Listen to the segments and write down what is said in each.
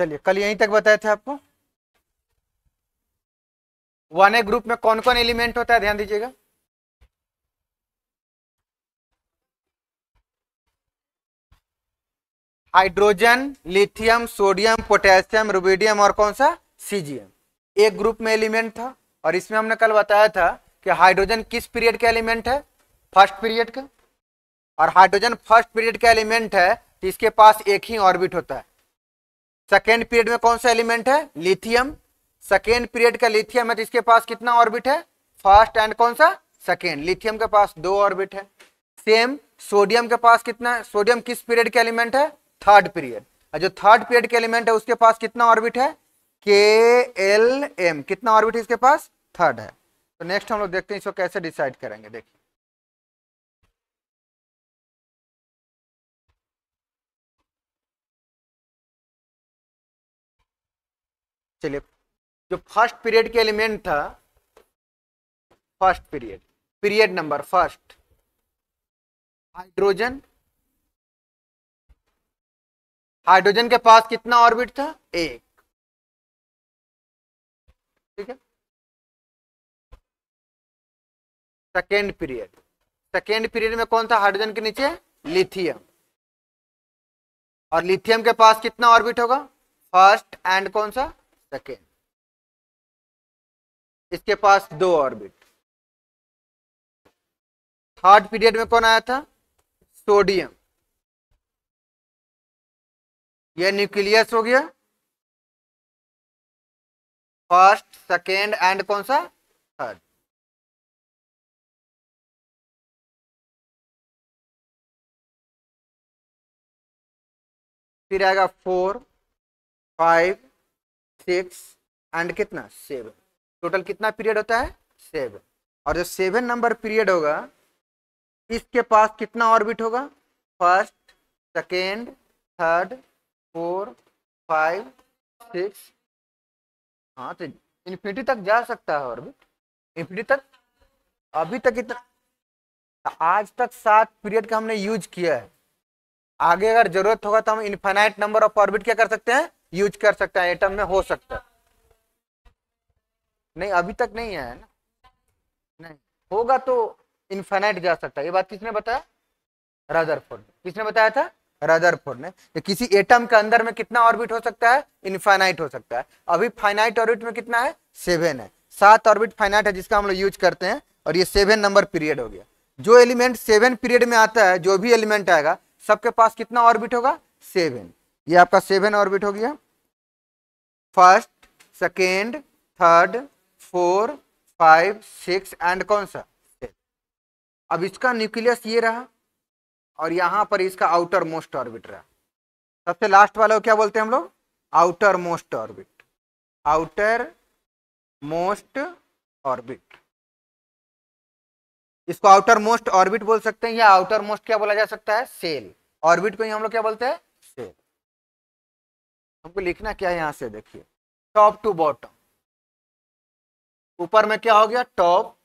चलिए कल यहीं तक बताए थे आपको वन ए ग्रुप में कौन कौन एलिमेंट होता है ध्यान दीजिएगा hydrogen lithium sodium potassium rubidium और कौन सा सीजियम एक ग्रुप में एलिमेंट था और इसमें हमने कल बताया था कि हाइड्रोजन किस पीरियड का एलिमेंट है फर्स्ट पीरियड का और हाइड्रोजन फर्स्ट पीरियड का एलिमेंट है तो इसके पास एक ही ऑर्बिट होता है सेकेंड पीरियड में कौन सा एलिमेंट है लिथियम सेकेंड पीरियड का लिथियम है तो इसके पास कितना ऑर्बिट है फर्स्ट एंड कौन सा सेकेंड लिथियम के पास दो ऑर्बिट है सेम सोडियम के पास कितना सोडियम किस पीरियड का एलिमेंट है थर्ड पीरियड जो थर्ड पीरियड के एलिमेंट है उसके पास कितना ऑर्बिट है के एल एम कितना ऑर्बिट इसके पास थर्ड है तो नेक्स्ट हम लोग देखते हैं इसको कैसे डिसाइड करेंगे देखिए चलिए जो फर्स्ट पीरियड के एलिमेंट था first period period number first hydrogen hydrogen के पास कितना ऑर्बिट था एक ठीक है सेकेंड पीरियड सेकेंड पीरियड में कौन था हाइड्रोजन के नीचे लिथियम और लिथियम के पास कितना ऑर्बिट होगा फर्स्ट एंड कौन सा सेकेंड इसके पास दो ऑर्बिट थर्ड पीरियड में कौन आया था सोडियम यह न्यूक्लियस हो गया फर्स्ट सेकेंड एंड कौन सा थर्ड फिर आएगा फोर फाइव सिक्स एंड कितना सेवन टोटल कितना पीरियड होता है सेवन और जो सेवन नंबर पीरियड होगा इसके पास कितना ऑर्बिट होगा first second third four five six हाँ तो इन्फिनिटी तक जा सकता है ऑर्बिट इन्फिनिटी तक अभी तक इतना तो आज तक सात पीरियड का हमने यूज किया है आगे अगर जरूरत होगा तो हम इन्फाइनाइट नंबर ऑफ ऑर्बिट क्या कर सकते हैं यूज कर सकता है एटम में हो सकता है नहीं अभी तक नहीं है ना नहीं होगा तो इन्फेनाइट जा सकता है ये बात किसने बताया रदरफोर्ड किसने बताया था रदरफोर्ड ने तो किसी एटम के अंदर में कितना ऑर्बिट हो सकता है इनफाइनाइट हो सकता है अभी फाइनाइट ऑर्बिट में कितना है सेवन है सात ऑर्बिट फाइनाइट है जिसका हम लोग यूज करते हैं और ये सेवन नंबर पीरियड हो गया जो एलिमेंट सेवन पीरियड में आता है जो भी एलिमेंट आएगा सबके पास कितना ऑर्बिट होगा सेवन ये आपका सेवन ऑर्बिट हो गया first second third four five six and कौन सा अब इसका न्यूक्लियस ये रहा और यहां पर इसका आउटर मोस्ट ऑर्बिट रहा सबसे लास्ट वाला क्या बोलते हैं हम लोग outer most orbit outer most orbit इसको आउटर मोस्ट ऑर्बिट बोल सकते हैं या आउटर मोस्ट क्या बोला जा सकता है सेल ऑर्बिट को ही हम लोग क्या बोलते हैं हमको लिखना क्या है यहां से देखिए टॉप टू बॉटम ऊपर में क्या हो गया टॉप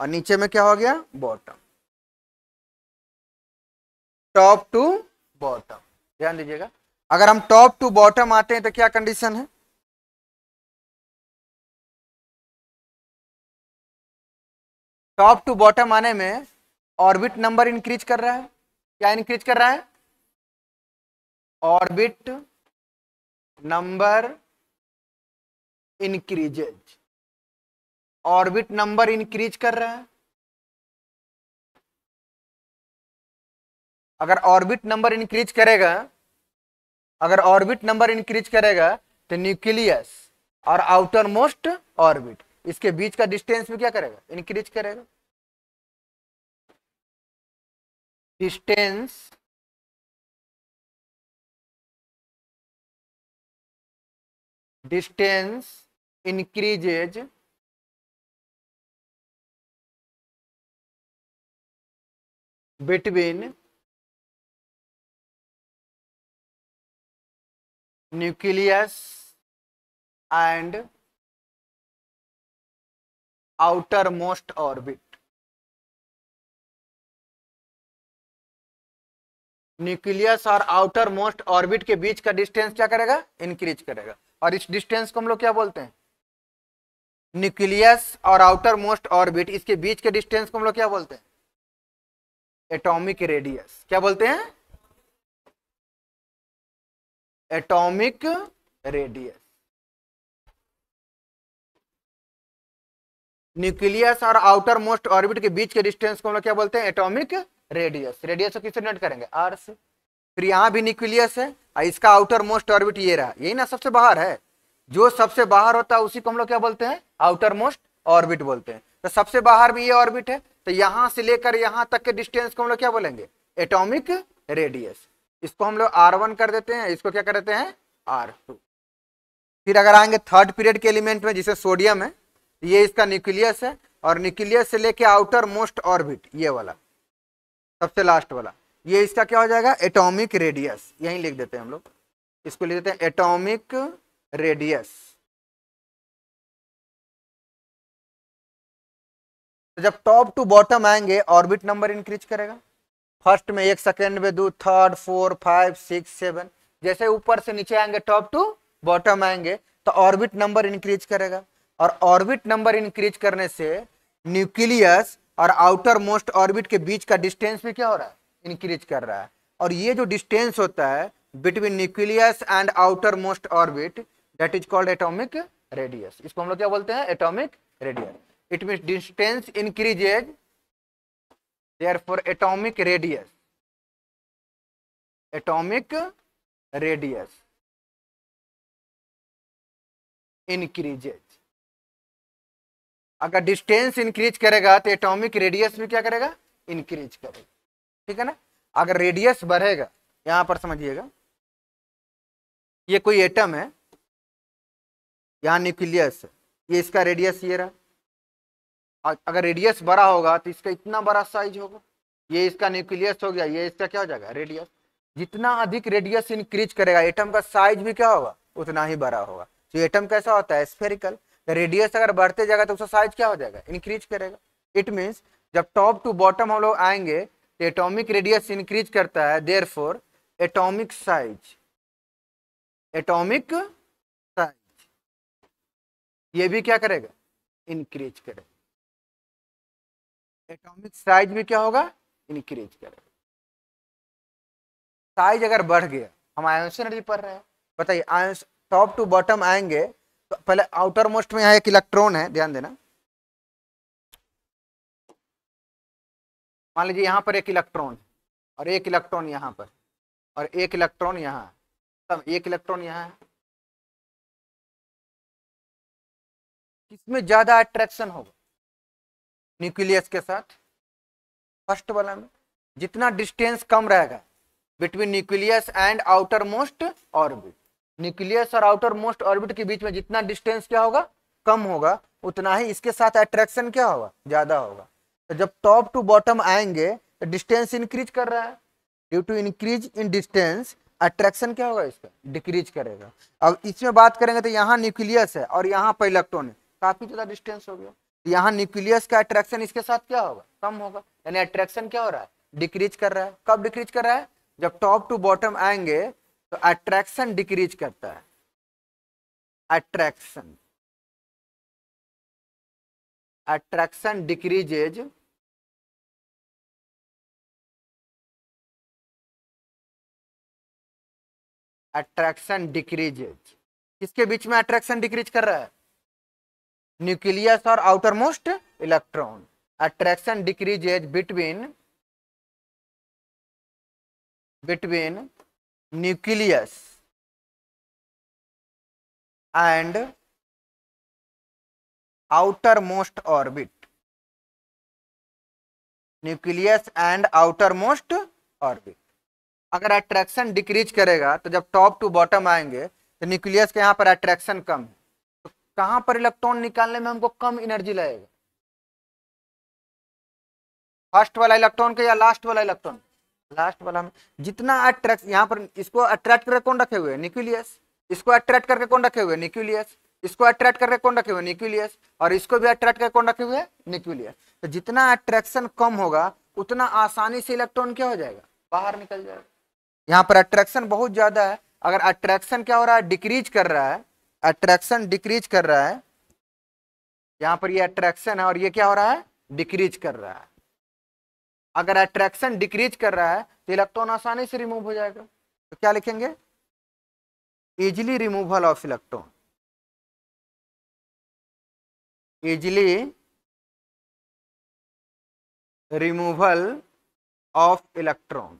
और नीचे में क्या हो गया बॉटम टॉप टू बॉटम ध्यान दीजिएगा अगर हम टॉप टू बॉटम आते हैं तो क्या कंडीशन है टॉप टू बॉटम आने में ऑर्बिट नंबर इंक्रीज कर रहा है क्या इंक्रीज कर रहा है orbit number increases orbit number increase कर रहा है अगर ऑर्बिट नंबर इंक्रीज करेगा अगर ऑर्बिट नंबर इंक्रीज करेगा तो न्यूक्लियस और आउटर मोस्ट ऑर्बिट इसके बीच का डिस्टेंस भी क्या करेगा इंक्रीज करेगा distance distance increases between nucleus and outermost orbit. Nucleus और आउटर मोस्ट ऑर्बिट के बीच का डिस्टेंस क्या करेगा इंक्रीज करेगा और इस डिस्टेंस को हम लोग क्या बोलते हैं न्यूक्लियस और आउटर मोस्ट ऑर्बिट इसके बीच के डिस्टेंस को हम लोग क्या बोलते हैं एटॉमिक रेडियस क्या बोलते हैं एटॉमिक रेडियस न्यूक्लियस और आउटर मोस्ट ऑर्बिट के बीच के डिस्टेंस को हम लोग क्या बोलते हैं एटॉमिक रेडियस रेडियस को किससे नोट करेंगे आर से फिर यहाँ भी न्यूक्लियस है और इसका आउटर मोस्ट ऑर्बिट ये रहा यही ना सबसे बाहर है जो सबसे बाहर होता है उसी को हम लोग क्या बोलते हैं आउटर मोस्ट ऑर्बिट बोलते हैं तो सबसे बाहर भी ये ऑर्बिट है तो यहाँ से लेकर यहाँ तक के डिस्टेंस को हम लोग क्या बोलेंगे एटोमिक रेडियस इसको हम लोग आर वन कर देते हैं इसको क्या कर देते हैं आर टू फिर अगर आएंगे थर्ड पीरियड के एलिमेंट में जिसे सोडियम है ये इसका न्यूक्लियस है और न्यूक्लियस से लेके आउटर मोस्ट ऑर्बिट ये वाला सबसे लास्ट वाला ये इसका क्या हो जाएगा एटॉमिक रेडियस यही लिख देते हैं हम लोग इसको लिख देते हैं एटॉमिक रेडियस तो जब टॉप टू बॉटम आएंगे ऑर्बिट नंबर इंक्रीज करेगा फर्स्ट में एक सेकेंड में दो third four five six seven जैसे ऊपर से नीचे आएंगे टॉप टू बॉटम आएंगे तो ऑर्बिट नंबर इंक्रीज करेगा और ऑर्बिट नंबर इंक्रीज करने से न्यूक्लियस और आउटर मोस्ट ऑर्बिट के बीच का डिस्टेंस भी क्या हो रहा है इंक्रीज कर रहा है और ये जो डिस्टेंस होता है between nucleus and outer most orbit that is called atomic radius इसको हम लोग क्या बोलते हैं atomic radius it mean distance increases therefore atomic radius atomic radius increases अगर डिस्टेंस इंक्रीज करेगा तो एटॉमिक रेडियस भी क्या करेगा इंक्रीज करेगा ठीक है ना अगर रेडियस बढ़ेगा यहाँ पर समझिएगा ये कोई एटम है यहां न्यूक्लियस ये इसका रेडियस ये रहा अगर रेडियस बड़ा होगा तो इसका इतना बड़ा साइज होगा ये इसका न्यूक्लियस हो गया ये इसका क्या हो जाएगा रेडियस जितना अधिक रेडियस इंक्रीज करेगा एटम का साइज भी क्या होगा उतना ही बड़ा होगा तो एटम कैसा होता है स्फेरिकल रेडियस तो अगर बढ़ते जाएगा तो उसका साइज क्या हो जाएगा इंक्रीज करेगा इट मीन्स जब टॉप टू बॉटम हम लोग आएंगे एटॉमिक रेडियस इंक्रीज करता है therefore atomic size atomic size ये भी क्या करेगा इंक्रीज करेगा एटॉमिक साइज भी क्या होगा इंक्रीज करेगा साइज अगर बढ़ गया हम आयोस एनर्जी पढ़ रहे हैं बताइए टॉप टू बॉटम आएंगे तो पहले आउटर मोस्ट में यहाँ एक इलेक्ट्रॉन है ध्यान देना मान लीजिए यहाँ पर एक इलेक्ट्रॉन और एक इलेक्ट्रॉन यहाँ पर और एक इलेक्ट्रॉन यहाँ तब एक इलेक्ट्रॉन यहाँ है किसमें ज़्यादा अट्रैक्शन होगा न्यूक्लियस के साथ फर्स्ट वाला में जितना डिस्टेंस कम रहेगा between nucleus and outer most orbit nucleus और आउटर मोस्ट ऑर्बिट के बीच में जितना डिस्टेंस क्या होगा कम होगा उतना ही इसके साथ अट्रैक्शन क्या होगा ज़्यादा होगा तो जब टॉप टू बॉटम आएंगे तो डिस्टेंस इंक्रीज कर रहा है due to increase in distance attraction क्या होगा इसका डिक्रीज करेगा अब इसमें बात करेंगे तो यहाँ न्यूक्लियस है और यहाँ पर इलेक्ट्रॉन है काफ़ी ज़्यादा डिस्टेंस हो गया तो यहाँ न्यूक्लियस का अट्रैक्शन इसके साथ क्या होगा कम होगा यानी अट्रैक्शन क्या हो रहा है डिक्रीज कर रहा है कब डिक्रीज कर रहा है जब टॉप टू बॉटम आएंगे तो अट्रैक्शन डिक्रीज करता है attraction attraction decreases attraction decreases किसके बीच में अट्रैक्शन डिक्रीज कर रहा है न्यूक्लियस और outermost electron attraction decreases between between nucleus and outer most orbit nucleus and outer most orbit अगर अट्रैक्शन डिक्रीज करेगा तो जब टॉप टू बॉटम आएंगे तो न्यूक्लियस के यहाँ पर अट्रैक्शन कम है तो कहाँ पर इलेक्ट्रॉन निकालने में हमको कम एनर्जी लगेगा फर्स्ट वाला इलेक्ट्रॉन के या लास्ट वाला इलेक्ट्रॉन लास्ट वाला जितना अट्रैक्ट यहाँ पर इसको अट्रैक्ट करके कौन रखे हुए न्यूक्लियस इसको अट्रैक्ट करके कौन रखे हुए न्यूक्लियस इसको अट्रैक्ट करके कौन रखे हुए न्यूक्लियस और इसको भी अट्रैक्ट करके कौन रखे हुए न्यूक्लियस तो जितना अट्रैक्शन कम होगा उतना आसानी से इलेक्ट्रॉन क्या हो जाएगा बाहर निकल जाएगा यहाँ पर अट्रैक्शन बहुत ज्यादा है अगर अट्रैक्शन क्या हो रहा है डिक्रीज कर रहा है अट्रैक्शन डिक्रीज कर रहा है यहाँ पर ये यह अट्रैक्शन है और ये क्या हो रहा है डिक्रीज कर रहा है अगर अट्रैक्शन डिक्रीज कर रहा है तो इलेक्ट्रॉन आसानी से रिमूव हो जाएगा तो क्या लिखेंगे easily removal of electron easily removal of electron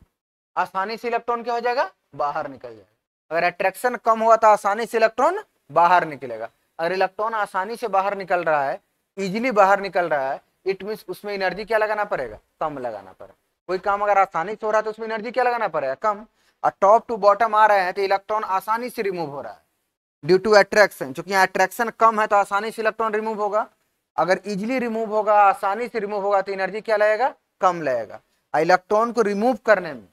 आसानी से इलेक्ट्रॉन क्या हो जाएगा बाहर निकल जाएगा अगर अट्रैक्शन कम हुआ तो आसानी से इलेक्ट्रॉन बाहर निकलेगा अगर इलेक्ट्रॉन आसानी से बाहर निकल रहा है इजिली बाहर निकल रहा है इट मीन उसमें एनर्जी क्या लगाना पड़ेगा कम लगाना पड़ेगा कोई काम अगर आसानी से हो रहा है तो उसमें एनर्जी क्या लगाना पड़ेगा कम और टॉप टू बॉटम आ रहे हैं तो इलेक्ट्रॉन आसानी से रिमूव हो रहा है ड्यू टू अट्रैक्शन चूंकि अट्रैक्शन कम है तो आसानी से इलेक्ट्रॉन रिमूव होगा अगर इजिली रिमूव होगा आसानी से रिमूव होगा तो एनर्जी क्या लगेगा कम लगेगा इलेक्ट्रॉन को रिमूव करने में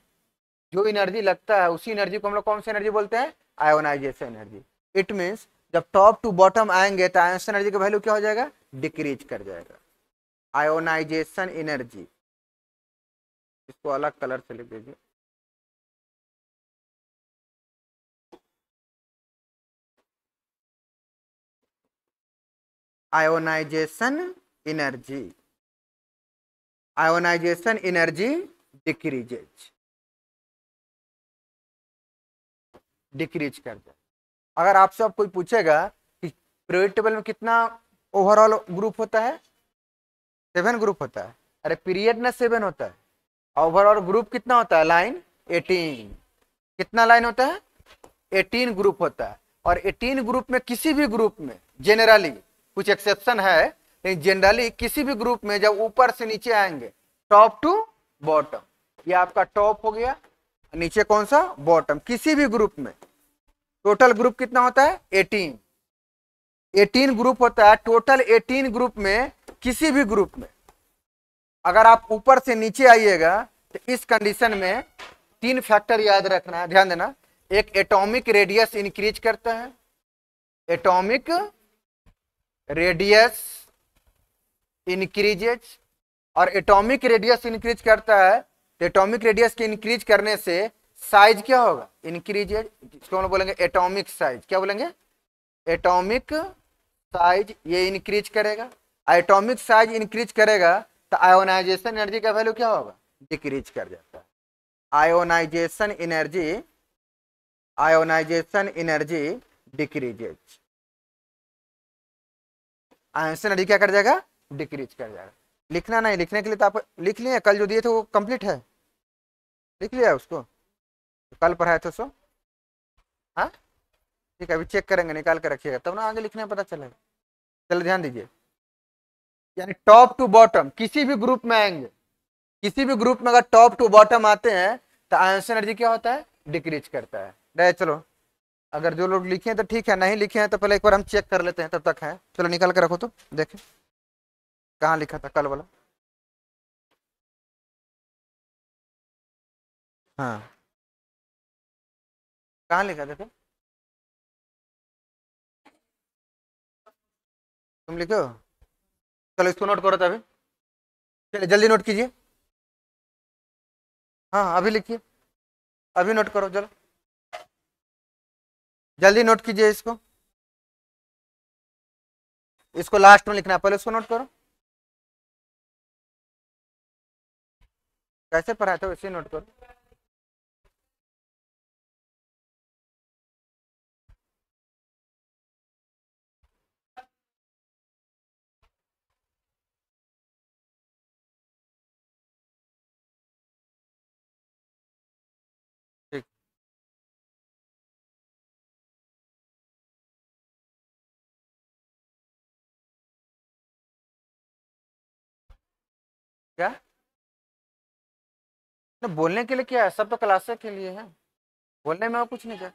जो एनर्जी लगता है उसी एनर्जी को हम लोग कौन सी एनर्जी बोलते हैं आयोनाइजेशन एनर्जी इट मीन्स जब टॉप टू बॉटम आएंगे तो आयोन एनर्जी का वैल्यू क्या हो जाएगा डिक्रीज कर जाएगा आयोनाइजेशन एनर्जी इसको अलग कलर से लिख दीजिए ionisation energy ionisation energy decreases decrease कर जाए अगर आपसे अब कोई पूछेगा कि पीरियोडिक टेबल में कितना ओवरऑल ग्रुप होता है सेवन ग्रुप होता है अरे पीरियड ना सेवन होता है ओवरऑल ग्रुप कितना होता है लाइन एटीन कितना लाइन होता है एटीन ग्रुप होता है और एटीन ग्रुप में किसी भी ग्रुप में जेनरली कुछ एक्सेप्शन है लेकिन जनरली किसी भी ग्रुप में जब ऊपर से नीचे आएंगे टॉप टू बॉटम ये आपका टॉप हो गया नीचे कौन सा बॉटम किसी भी ग्रुप में टोटल ग्रुप कितना होता है एटीन एटीन ग्रुप होता है टोटल एटीन ग्रुप में किसी भी ग्रुप में अगर आप ऊपर से नीचे आइएगा तो इस कंडीशन में तीन फैक्टर याद रखना है ध्यान देना एक एटॉमिक रेडियस इंक्रीज करता है एटॉमिक रेडियस इंक्रीजेज और एटॉमिक रेडियस इंक्रीज करता है तो एटॉमिक रेडियस के इंक्रीज करने से साइज क्या होगा इंक्रीजेज इसको हम बोलेंगे एटॉमिक साइज क्या बोलेंगे एटॉमिक साइज ये इंक्रीज करेगा एटॉमिक साइज इंक्रीज करेगा तो आयोनाइजेशन एनर्जी का वैल्यू क्या होगा डिक्रीज कर जाता है ionisation energy ionisation energy decreases answer नडी क्या कर जाएगा डिक्रीज कर जाएगा लिखना नहीं लिखने के लिए तो आप लिख लिए कल जो दिए थे वो कंप्लीट है लिख लिया उसको कल पढ़ाए थे सो हाँ ठीक है अभी चेक करेंगे निकाल कर रखिएगा तब ना आगे लिखने में पता चलेगा चलो ध्यान दीजिए यानी टॉप टू बॉटम किसी भी ग्रुप में आएंगे किसी भी ग्रुप में अगर टॉप टू बॉटम आते हैं तो आंसर एनर्जी क्या होता है डिक्रीज करता है चलो अगर जो लोग लिखे हैं तो ठीक है नहीं लिखे हैं तो पहले एक बार हम चेक कर लेते हैं तब तक है चलो निकाल के रखो तो देखे कहाँ लिखा था कल वाला हाँ कहाँ लिखा देखो तुम लिखो चलो इसको नोट करो तभी चलिए जल्दी नोट कीजिए हाँ हाँ अभी लिखिए अभी नोट करो चलो जल्दी नोट कीजिए इसको इसको लास्ट में लिखना है पहले उसको नोट करो कैसे पढ़ाते हो इसे नोट करो तो बोलने के लिए क्या है सब तो क्लासे के लिए है बोलने में और कुछ नहीं क्या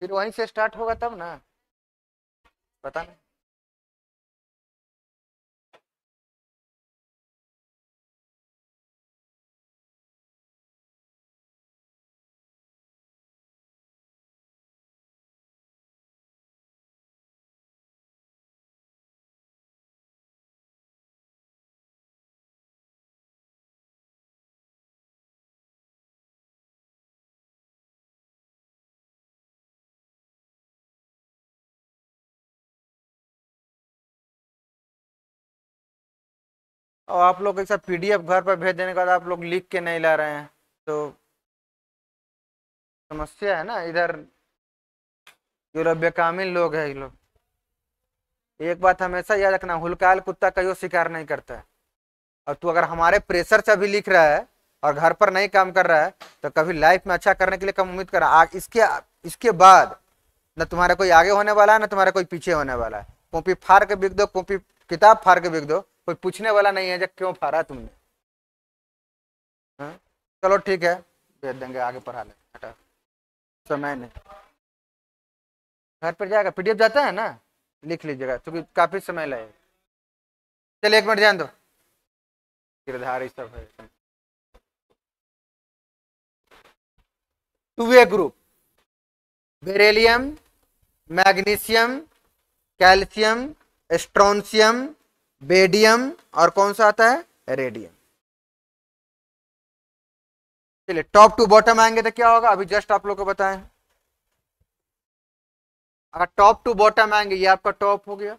फिर वहीं से स्टार्ट होगा तब ना पता नहीं और आप लोग ऐसा पीडीएफ घर पर भेज देने के बाद आप लोग लिख के नहीं ला रहे हैं तो समस्या है ना इधर जो बेकामिल लोग है ये लोग एक बात हमेशा याद रखना हुलकाल कुत्ता कहीं शिकार नहीं करता है और तू अगर हमारे प्रेशर से अभी लिख रहा है और घर पर नहीं काम कर रहा है तो कभी लाइफ में अच्छा करने के लिए कम उम्मीद कर रहा इसके इसके बाद ना तुम्हारा कोई आगे होने वाला है ना तुम्हारा कोई पीछे होने वाला है कॉपी फाड़ के बिक दो कॉपी किताब फाड़ के बिक दो कोई पूछने वाला नहीं है जब क्यों फाड़ा तुमने हाँ? चलो ठीक है भेज देंगे आगे पढ़ा ले हटा समय नहीं घर पर जाएगा पी जाता है ना लिख लीजिएगा क्योंकि काफी समय लगेगा चलिए एक मिनट जान दो गिरधारी सब है two A group beryllium magnesium calcium strontium barium और कौन सा आता है रेडियम चलिए टॉप टू बॉटम आएंगे तो क्या होगा अभी जस्ट आप लोग को बताएं अगर टॉप टू बॉटम आएंगे ये आपका टॉप हो गया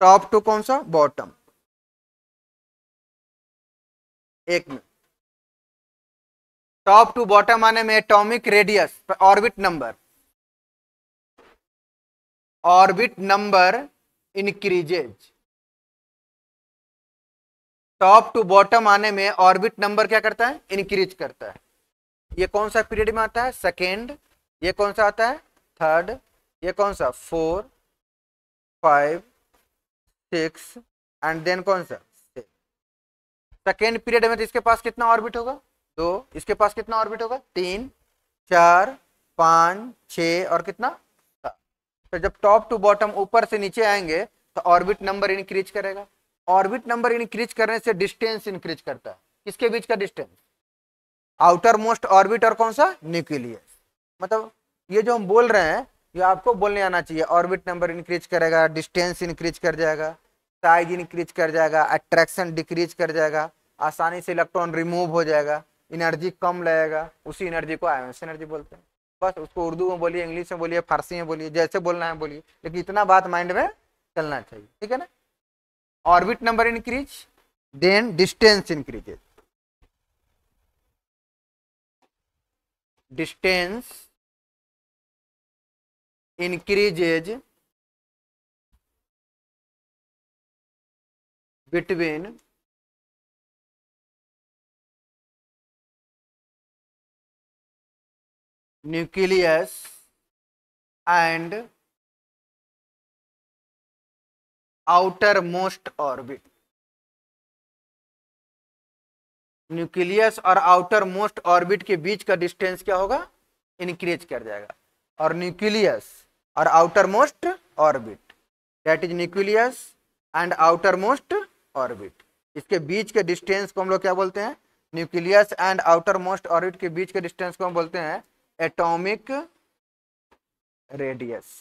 टॉप टू कौन सा बॉटम एक में टॉप टू बॉटम आने में atomic radius orbit number orbit number increases top to bottom आने में ऑर्बिट नंबर क्या करता है इंक्रीज करता है ये कौन सा पीरियड में आता है सेकेंड ये कौन सा आता है थर्ड ये कौन सा four five six and then कौन सा सेकेंड पीरियड में तो इसके पास कितना ऑर्बिट होगा दो इसके पास कितना ऑर्बिट होगा तीन चार पाँच छ और कितना तो जब टॉप टू बॉटम ऊपर से नीचे आएंगे तो ऑर्बिट नंबर इंक्रीज करेगा ऑर्बिट नंबर इंक्रीज करने से डिस्टेंस इंक्रीज करता है किसके बीच का डिस्टेंस आउटर मोस्ट ऑर्बिट और कौन सा न्यूक्लियस मतलब ये जो हम बोल रहे हैं ये आपको बोलने आना चाहिए ऑर्बिट नंबर इंक्रीज करेगा डिस्टेंस इंक्रीज कर जाएगा साइज इंक्रीज कर जाएगा अट्रैक्शन डिक्रीज कर जाएगा आसानी से इलेक्ट्रॉन रिमूव हो जाएगा एनर्जी कम लगेगा उसी एनर्जी को आयोन एनर्जी बोलते हैं बस उसको उर्दू में बोलिए इंग्लिश में बोलिए फारसी में बोलिए जैसे बोलना है बोलिए लेकिन इतना बात माइंड में चलना चाहिए ठीक है ना orbit number increase then distance increases distance increases between nucleus and outer most orbit nucleus और आउटर मोस्ट ऑर्बिट के बीच का डिस्टेंस क्या होगा इंक्रीज कर जाएगा और न्यूक्लियस और outer most orbit that is nucleus and outer most orbit इसके बीच के डिस्टेंस को हम लोग क्या बोलते हैं nucleus and outer most orbit के बीच के डिस्टेंस को हम बोलते हैं एटॉमिक रेडियस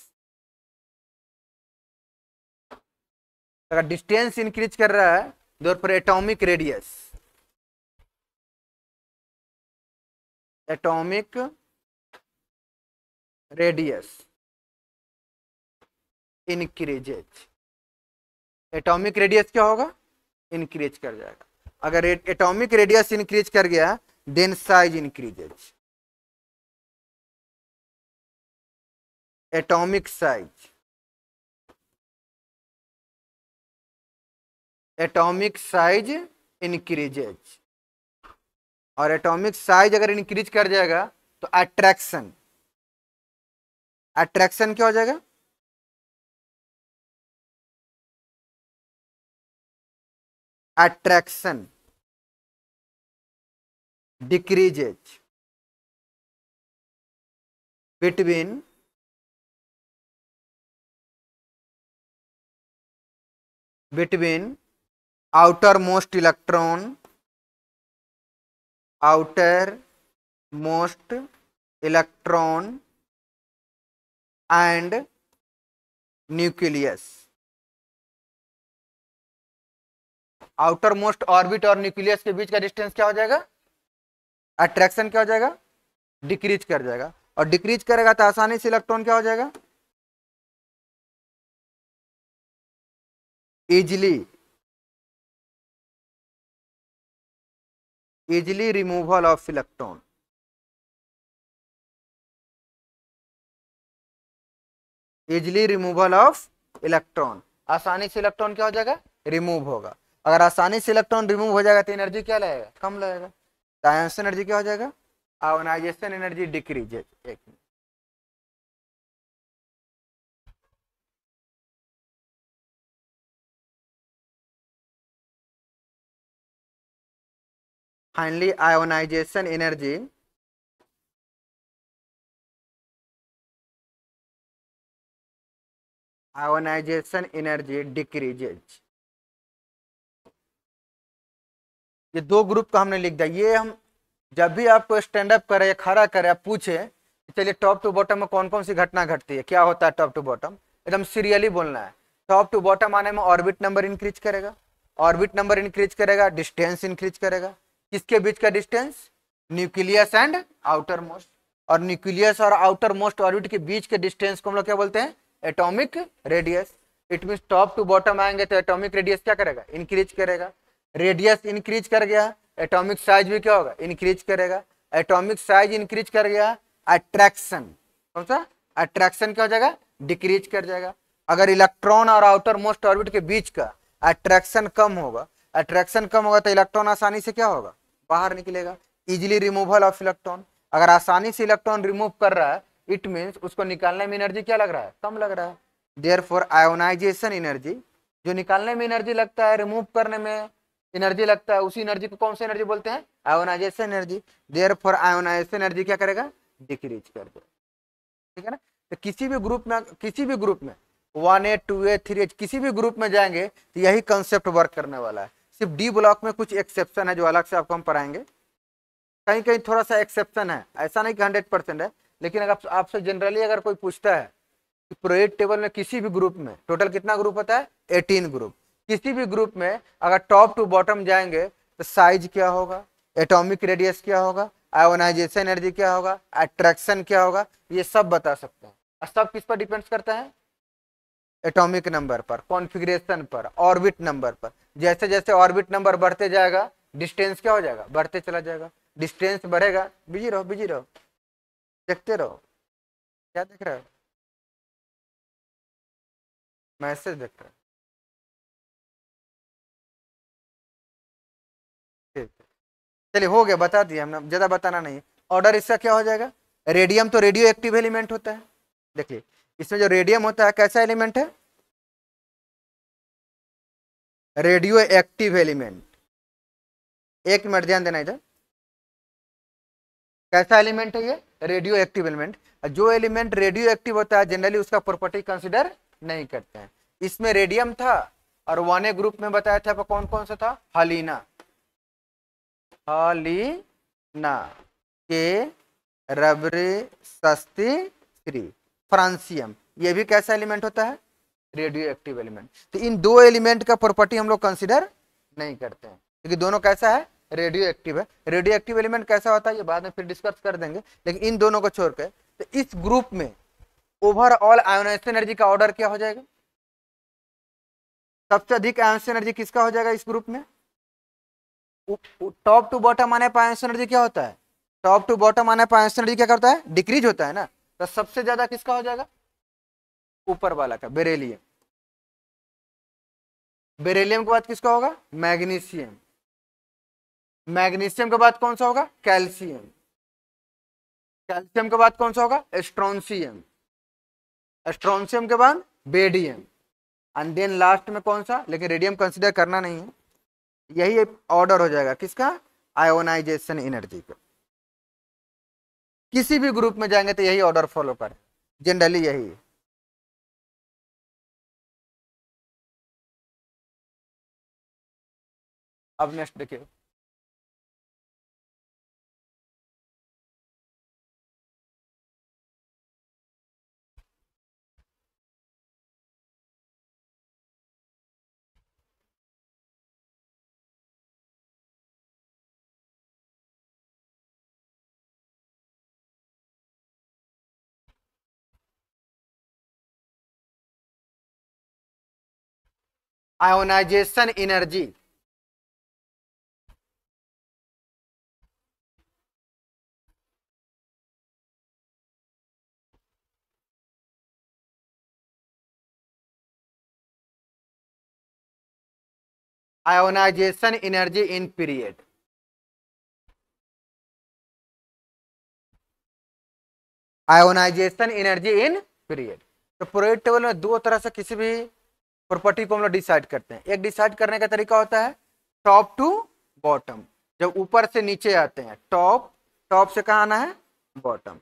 अगर डिस्टेंस इंक्रीज कर रहा है दौर तो पर atomic radius atomic radius increases atomic radius क्या होगा इंक्रीज कर जाएगा अगर एटॉमिक रेडियस इंक्रीज कर गया then size increases atomic size atomic size increases और एटॉमिक साइज अगर इंक्रीज कर जाएगा तो अट्रैक्शन अट्रैक्शन क्या हो जाएगा attraction decreases between between outermost electron outermost electron and nucleus outer most orbit और न्यूक्लियस के बीच का डिस्टेंस क्या हो जाएगा अट्रैक्शन क्या हो जाएगा डिक्रीज कर जाएगा और डिक्रीज करेगा तो आसानी से इलेक्ट्रॉन क्या हो जाएगा easily easily removal of electron easily removal of electron आसानी से इलेक्ट्रॉन क्या हो जाएगा रिमूव होगा अगर आसानी से इलेक्ट्रॉन रिमूव हो जाएगा तो एनर्जी क्या लगेगा कम लगेगा एनर्जी क्या हो जाएगा आयोनाइजेशन एनर्जी डिक्रीज एक minute finally ionisation energy ionisation energy decreases ये दो ग्रुप का हमने लिख दिया ये हम जब भी आपको स्टैंड अप करे खड़ा करे आप पूछे चलिए टॉप टू बॉटम में कौन कौन सी घटना घटती है क्या होता है टॉप टू बॉटम एकदम सीरियली बोलना है टॉप टू बॉटम आने में ऑर्बिट नंबर इंक्रीज करेगा ऑर्बिट नंबर इंक्रीज करेगा डिस्टेंस इंक्रीज करेगा किसके बीच का distance nucleus and outer outermost और न्यूक्लियस और आउटर मोस्ट ऑर्बिट के बीच के डिस्टेंस को हम लोग क्या बोलते हैं atomic radius it mean top to bottom आएंगे तो एटॉमिक रेडियस क्या करेगा इंक्रीज करेगा रेडियस इंक्रीज कर गया एटॉमिक साइज भी क्या होगा इंक्रीज करेगा एटॉमिक साइज इंक्रीज कर गया अट्रैक्शन कौन सा अट्रैक्शन क्या हो जाएगा डिक्रीज कर जाएगा अगर इलेक्ट्रॉन और आउटर मोस्ट ऑर्बिट के बीच का अट्रैक्शन कम होगा अट्रैक्शन कम होगा तो इलेक्ट्रॉन आसानी से क्या होगा बाहर निकलेगा इजिली रिमूवल ऑफ इलेक्ट्रॉन अगर आसानी से इलेक्ट्रॉन रिमूव कर रहा है इट मीन्स उसको निकालने में एनर्जी क्या लग रहा है कम लग रहा है देयर फॉर आयोनाइजेशन एनर्जी जो निकालने में एनर्जी लगता है रिमूव करने में एनर्जी लगता है उसी एनर्जी को कौन सी एनर्जी बोलते हैं ionisation energy therefore ionisation energy क्या करेगा डिक्रीज कर देगा ठीक है ना तो किसी भी ग्रुप में किसी भी ग्रुप में one A two A three A किसी भी ग्रुप में जाएंगे तो यही कंसेप्ट वर्क करने वाला है सिर्फ डी ब्लॉक में कुछ एक्सेप्शन है जो अलग से आपको हम पढ़ाएंगे कहीं कहीं थोड़ा सा एक्सेप्शन है ऐसा नहीं कि हंड्रेड परसेंट है लेकिन अगर आपसे जनरली अगर कोई पूछता है कि प्रोएड टेबल में किसी भी ग्रुप में टोटल कितना ग्रुप होता है एटीन ग्रुप किसी भी ग्रुप में अगर टॉप टू बॉटम जाएंगे तो साइज क्या होगा एटोमिक रेडियस क्या होगा आयोनाइजेशन एनर्जी क्या होगा अट्रैक्शन क्या होगा ये सब बता सकते हैं सब किस पर डिपेंड्स करता है एटॉमिक नंबर पर कॉन्फ़िगरेशन पर ऑर्बिट नंबर पर जैसे जैसे ऑर्बिट नंबर बढ़ते जाएगा डिस्टेंस क्या हो जाएगा बढ़ते चला जाएगा डिस्टेंस बढ़ेगा बिजी रहो बिजी रहो देखते रहो क्या देख रहे हो मैसेज देख रहे चलिए हो गया बता दिया हमने ज़्यादा बताना नहीं ऑर्डर इसका क्या हो जाएगा रेडियम तो रेडियो एक्टिव एलिमेंट होता है देखिए इसमें जो रेडियम होता है कैसा एलिमेंट है रेडियो एक्टिव एलिमेंट एक मिनट ध्यान देना इधर कैसा एलिमेंट है ये रेडियो एक्टिव एलिमेंट जो एलिमेंट रेडियो एक्टिव होता है जनरली उसका प्रॉपर्टी कंसिडर नहीं करते हैं इसमें रेडियम था और वन ए ग्रुप में बताया था कौन कौन सा था हलीना हलीना के रबरे सस्ती थ्री फ्रांसियम ये भी कैसा एलिमेंट होता है रेडियो एक्टिव एलिमेंट तो इन दो एलिमेंट का प्रॉपर्टी हम लोग कंसिडर नहीं करते हैं क्योंकि दोनों कैसा है रेडियो एक्टिव है रेडियो एक्टिव एलिमेंट कैसा होता है ये बाद में फिर डिस्कस कर देंगे लेकिन इन दोनों को छोड़ के तो इस ग्रुप में ओवरऑल आयोनाइजेशन एनर्जी का ऑर्डर क्या हो जाएगा सबसे अधिक आयोनाइजेशन एनर्जी किसका हो जाएगा इस ग्रुप में टॉप टू बॉटम आने पर आयोनाइजेशन एनर्जी क्या होता है टॉप टू बॉटम आने पर आयोनाइजेशन एनर्जी क्या करता है डिक्रीज होता है ना तो सबसे ज्यादा किसका हो जाएगा ऊपर वाला का बेरेलियम बेरेलियम के बाद किसका होगा मैग्नीशियम मैग्नीशियम के बाद कौन सा होगा कैल्शियम कैल्शियम के बाद कौन सा होगा एस्ट्रोनसियम एस्ट्रोनसियम के बाद बेडियम एंड देन लास्ट में कौन सा लेकिन रेडियम कंसिडर करना नहीं है यही ऑर्डर हो जाएगा किसका आयोनाइजेशन एनर्जी का किसी भी ग्रुप में जाएंगे तो यही ऑर्डर फॉलो करें जनरली यही है अब नेक्स्ट देखिए ionisation energy ionisation energy in period ionisation energy in period तो पीरियड टेबल में दो तरह से किसी भी प्रॉपर्टी को हम लोग डिसाइड करते हैं एक डिसाइड करने का तरीका होता है टॉप टू बॉटम जब ऊपर से नीचे आते हैं टॉप टॉप से कहाँ आना है बॉटम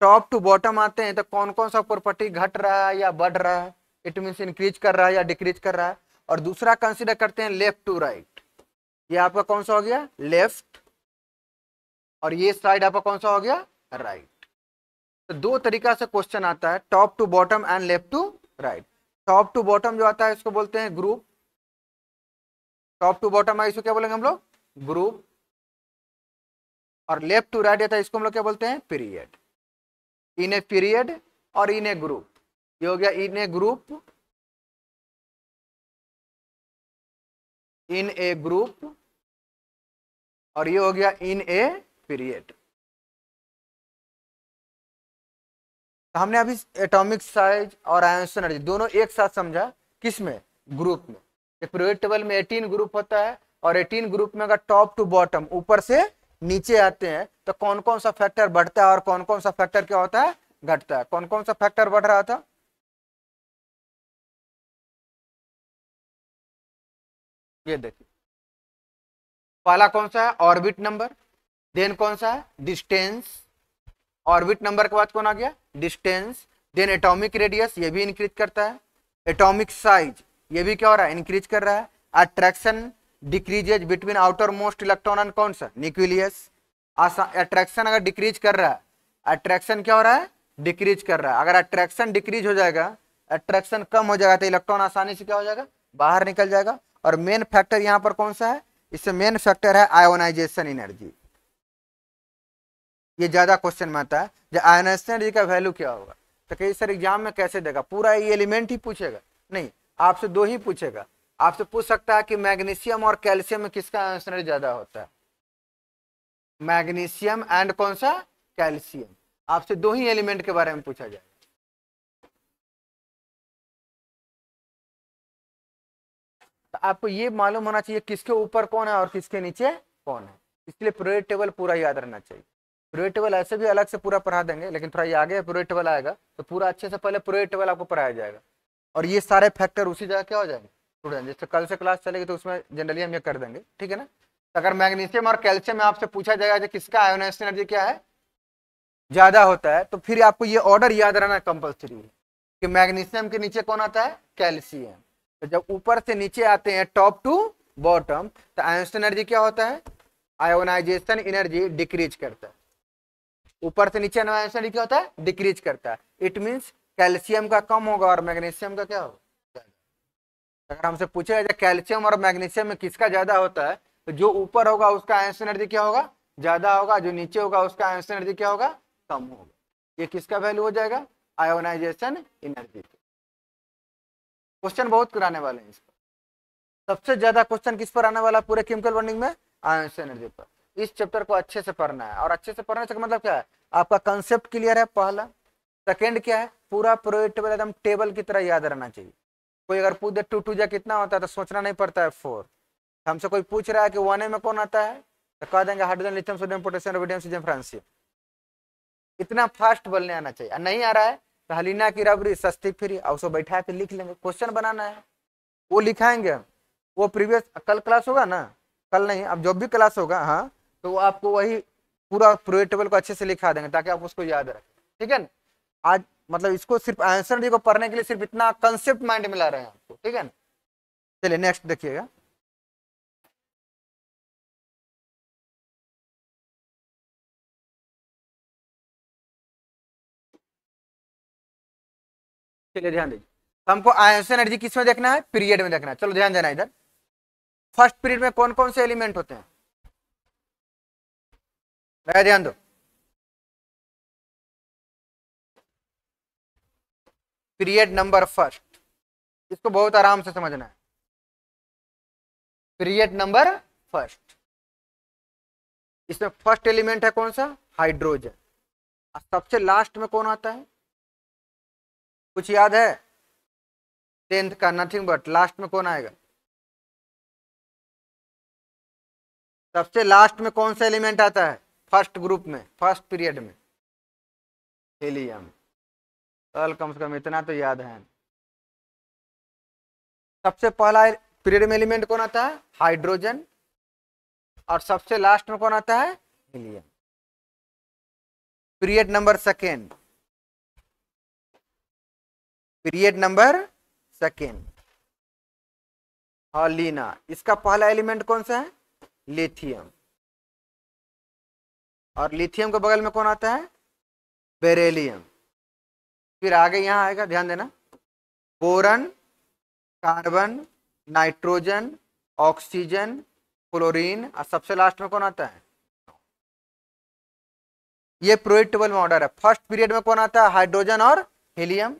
टॉप टू बॉटम आते हैं तो कौन कौन सा प्रॉपर्टी घट रहा है या बढ़ रहा है इट मीन्स इंक्रीज कर रहा है या डिक्रीज कर रहा है और दूसरा कंसिडर करते हैं लेफ्ट टू राइट ये आपका कौन सा हो गया लेफ्ट और ये साइड आपका कौन सा हो गया राइट right. तो दो तरीका से क्वेश्चन आता है top to bottom and left to right top to bottom जो आता है इसको बोलते हैं ग्रुप टॉप टू बॉटम आई इसको क्या बोलेंगे हम लोग ग्रुप और लेफ्ट टू राइट आता है इसको हम लोग क्या बोलते हैं पीरियड इन ए पीरियड और इन ए ग्रुप ये हो गया इन ए ग्रुप इन ए ग्रुप और ये हो गया इन ए पीरियड तो हमने अभी एटॉमिक साइज और आयोनिक एनर्जी दोनों एक साथ समझा किस में ग्रुप में एक पीरियोडिक टेबल में एटीन ग्रुप होता है और एटीन ग्रुप में अगर टॉप टू बॉटम ऊपर से नीचे आते हैं तो कौन कौन सा फैक्टर बढ़ता है और कौन कौन सा फैक्टर क्या होता है घटता है कौन कौन सा फैक्टर बढ़ रहा था ये देखिए पहला कौन सा है ऑर्बिट नंबर देन कौन सा है डिस्टेंस ऑर्बिट नंबर के बाद कौन आ गया डिस्टेंस देन एटॉमिक रेडियस ये भी इंक्रीज करता है एटॉमिक साइज ये भी क्या हो रहा है इंक्रीज कर रहा है attraction decreases between outermost electron and कौन सा न्यूक्लियस अट्रैक्शन अगर डिक्रीज कर रहा है अट्रैक्शन क्या हो रहा है डिक्रीज कर रहा है अगर अट्रैक्शन डिक्रीज हो जाएगा अट्रैक्शन कम हो जाएगा तो इलेक्ट्रॉन आसानी से क्या हो जाएगा बाहर निकल जाएगा और मेन फैक्टर यहाँ पर कौन सा है इससे मेन फैक्टर है आयोनाइजेशन एनर्जी ये ज़्यादा क्वेश्चन में आता है जो आयनाइजेशन एनर्जी का वैल्यू क्या होगा तो कहीं सर एग्जाम में कैसे देगा पूरा ये एलिमेंट ही पूछेगा नहीं आपसे दो ही पूछेगा आपसे पूछ सकता है कि मैग्नीशियम और कैल्शियम में किसका आयनाइजेशन ज़्यादा होता है मैग्नीशियम एंड कौन सा कैल्शियम आपसे दो ही एलिमेंट के बारे में पूछा जाएगा तो आपको ये मालूम होना चाहिए किसके ऊपर कौन है और किसके नीचे कौन है इसलिए प्रोडक्ट टेबल पूरा याद रहना चाहिए प्रोएट ऐसे भी अलग से पूरा पढ़ा देंगे लेकिन थोड़ा ये आगे प्रोएट आएगा तो पूरा अच्छे से पहले प्रोएट आपको पढ़ाया जाएगा और ये सारे फैक्टर उसी जगह क्या हो जाएंगे स्टूडेंट जैसे कल से क्लास चलेगी तो उसमें जनरली हम ये कर देंगे ठीक है ना तो अगर मैग्नीशियम और कैल्शियम में आपसे पूछा जाएगा कि किसका आयोनाइज एनर्जी क्या है ज्यादा होता है तो फिर आपको ये ऑर्डर याद रहना कंपल्सरी है कि मैग्नीशियम के नीचे कौन आता है कैल्शियम तो जब ऊपर से नीचे आते हैं टॉप टू बॉटम तो आयोनाइजेशन एनर्जी क्या होता है आयोनाइजेशन एनर्जी डिक्रीज करता है ऊपर से नीचे एनवायसेशन क्या होता है डिक्रीज करता है इट मीन्स कैल्शियम का कम होगा और मैग्नीशियम का क्या होगा अगर हमसे जाए कैल्शियम और मैग्नीशियम में किसका ज्यादा होता है तो जो ऊपर होगा उसका आयंस एनर्जी क्या होगा ज्यादा होगा जो नीचे होगा उसका आयंस एनर्जी क्या होगा कम होगा ये किसका वैल्यू हो जाएगा आयोनाइजेशन एनर्जी क्वेश्चन बहुत कराने वाले हैं इस पर सबसे ज्यादा क्वेश्चन किस पर आने वाला पूरे केमिकल बॉन्डिंग में आयोनाइजेशन एनर्जी पर इस चैप्टर को अच्छे से पढ़ना है और अच्छे से पढ़ने से मतलब क्या है आपका कंसेप्ट क्लियर है पहला सेकेंड क्या है पूरा प्रोएक्टेबल एकदम टेबल की तरह याद रहना चाहिए कोई अगर पूछ दे टू टू जा कितना होता है तो सोचना नहीं पड़ता है फोर हमसे कोई पूछ रहा है कि वन ए में कौन आता है तो कह देंगे hydrogen lithium sodium potassium rubidium sodium francium इतना फास्ट बोलने आना चाहिए नहीं आ रहा है तो हलीना की रबरी सस्ती फिर और उसको बैठा के लिख लेंगे क्वेश्चन बनाना है वो लिखाएंगे वो प्रीवियस कल क्लास होगा ना कल नहीं अब जो भी क्लास होगा हाँ तो वो आपको वही पूरा प्रोवेट टेबल को अच्छे से लिखा देंगे ताकि आप उसको याद रखें ठीक है ना आज मतलब इसको सिर्फ आंसर देखो पढ़ने के लिए सिर्फ इतना कंसेप्ट माइंड में ला रहे हैं आपको ठीक है ना चलिए नेक्स्ट देखिएगा चलिए ध्यान दीजिए तो हमको आंसर एनर्जी किस में देखना है पीरियड में देखना है चलो ध्यान देना इधर फर्स्ट पीरियड में कौन कौन से एलिमेंट होते हैं मेरा ध्यान दो पीरियड नंबर फर्स्ट इसको बहुत आराम से समझना है पीरियड नंबर फर्स्ट इसमें फर्स्ट एलिमेंट है कौन सा हाइड्रोजन और सबसे लास्ट में कौन आता है कुछ याद है टेंथ का नथिंग बट लास्ट में कौन आएगा सबसे लास्ट में कौन सा एलिमेंट आता है फर्स्ट ग्रुप में फर्स्ट पीरियड में हीलियम कल कम से कम इतना तो याद है सबसे पहला पीरियड में एलिमेंट कौन आता है हाइड्रोजन और सबसे लास्ट में कौन आता है helium period number second period number second हॉलीना इसका पहला एलिमेंट कौन सा है लिथियम और लिथियम के बगल में कौन आता है बेरेलियम फिर आगे यहाँ आएगा ध्यान देना boron carbon nitrogen oxygen chlorine और सबसे लास्ट में कौन आता है ये प्रोइड में ऑर्डर है फर्स्ट पीरियड में कौन आता है हाइड्रोजन और हीलियम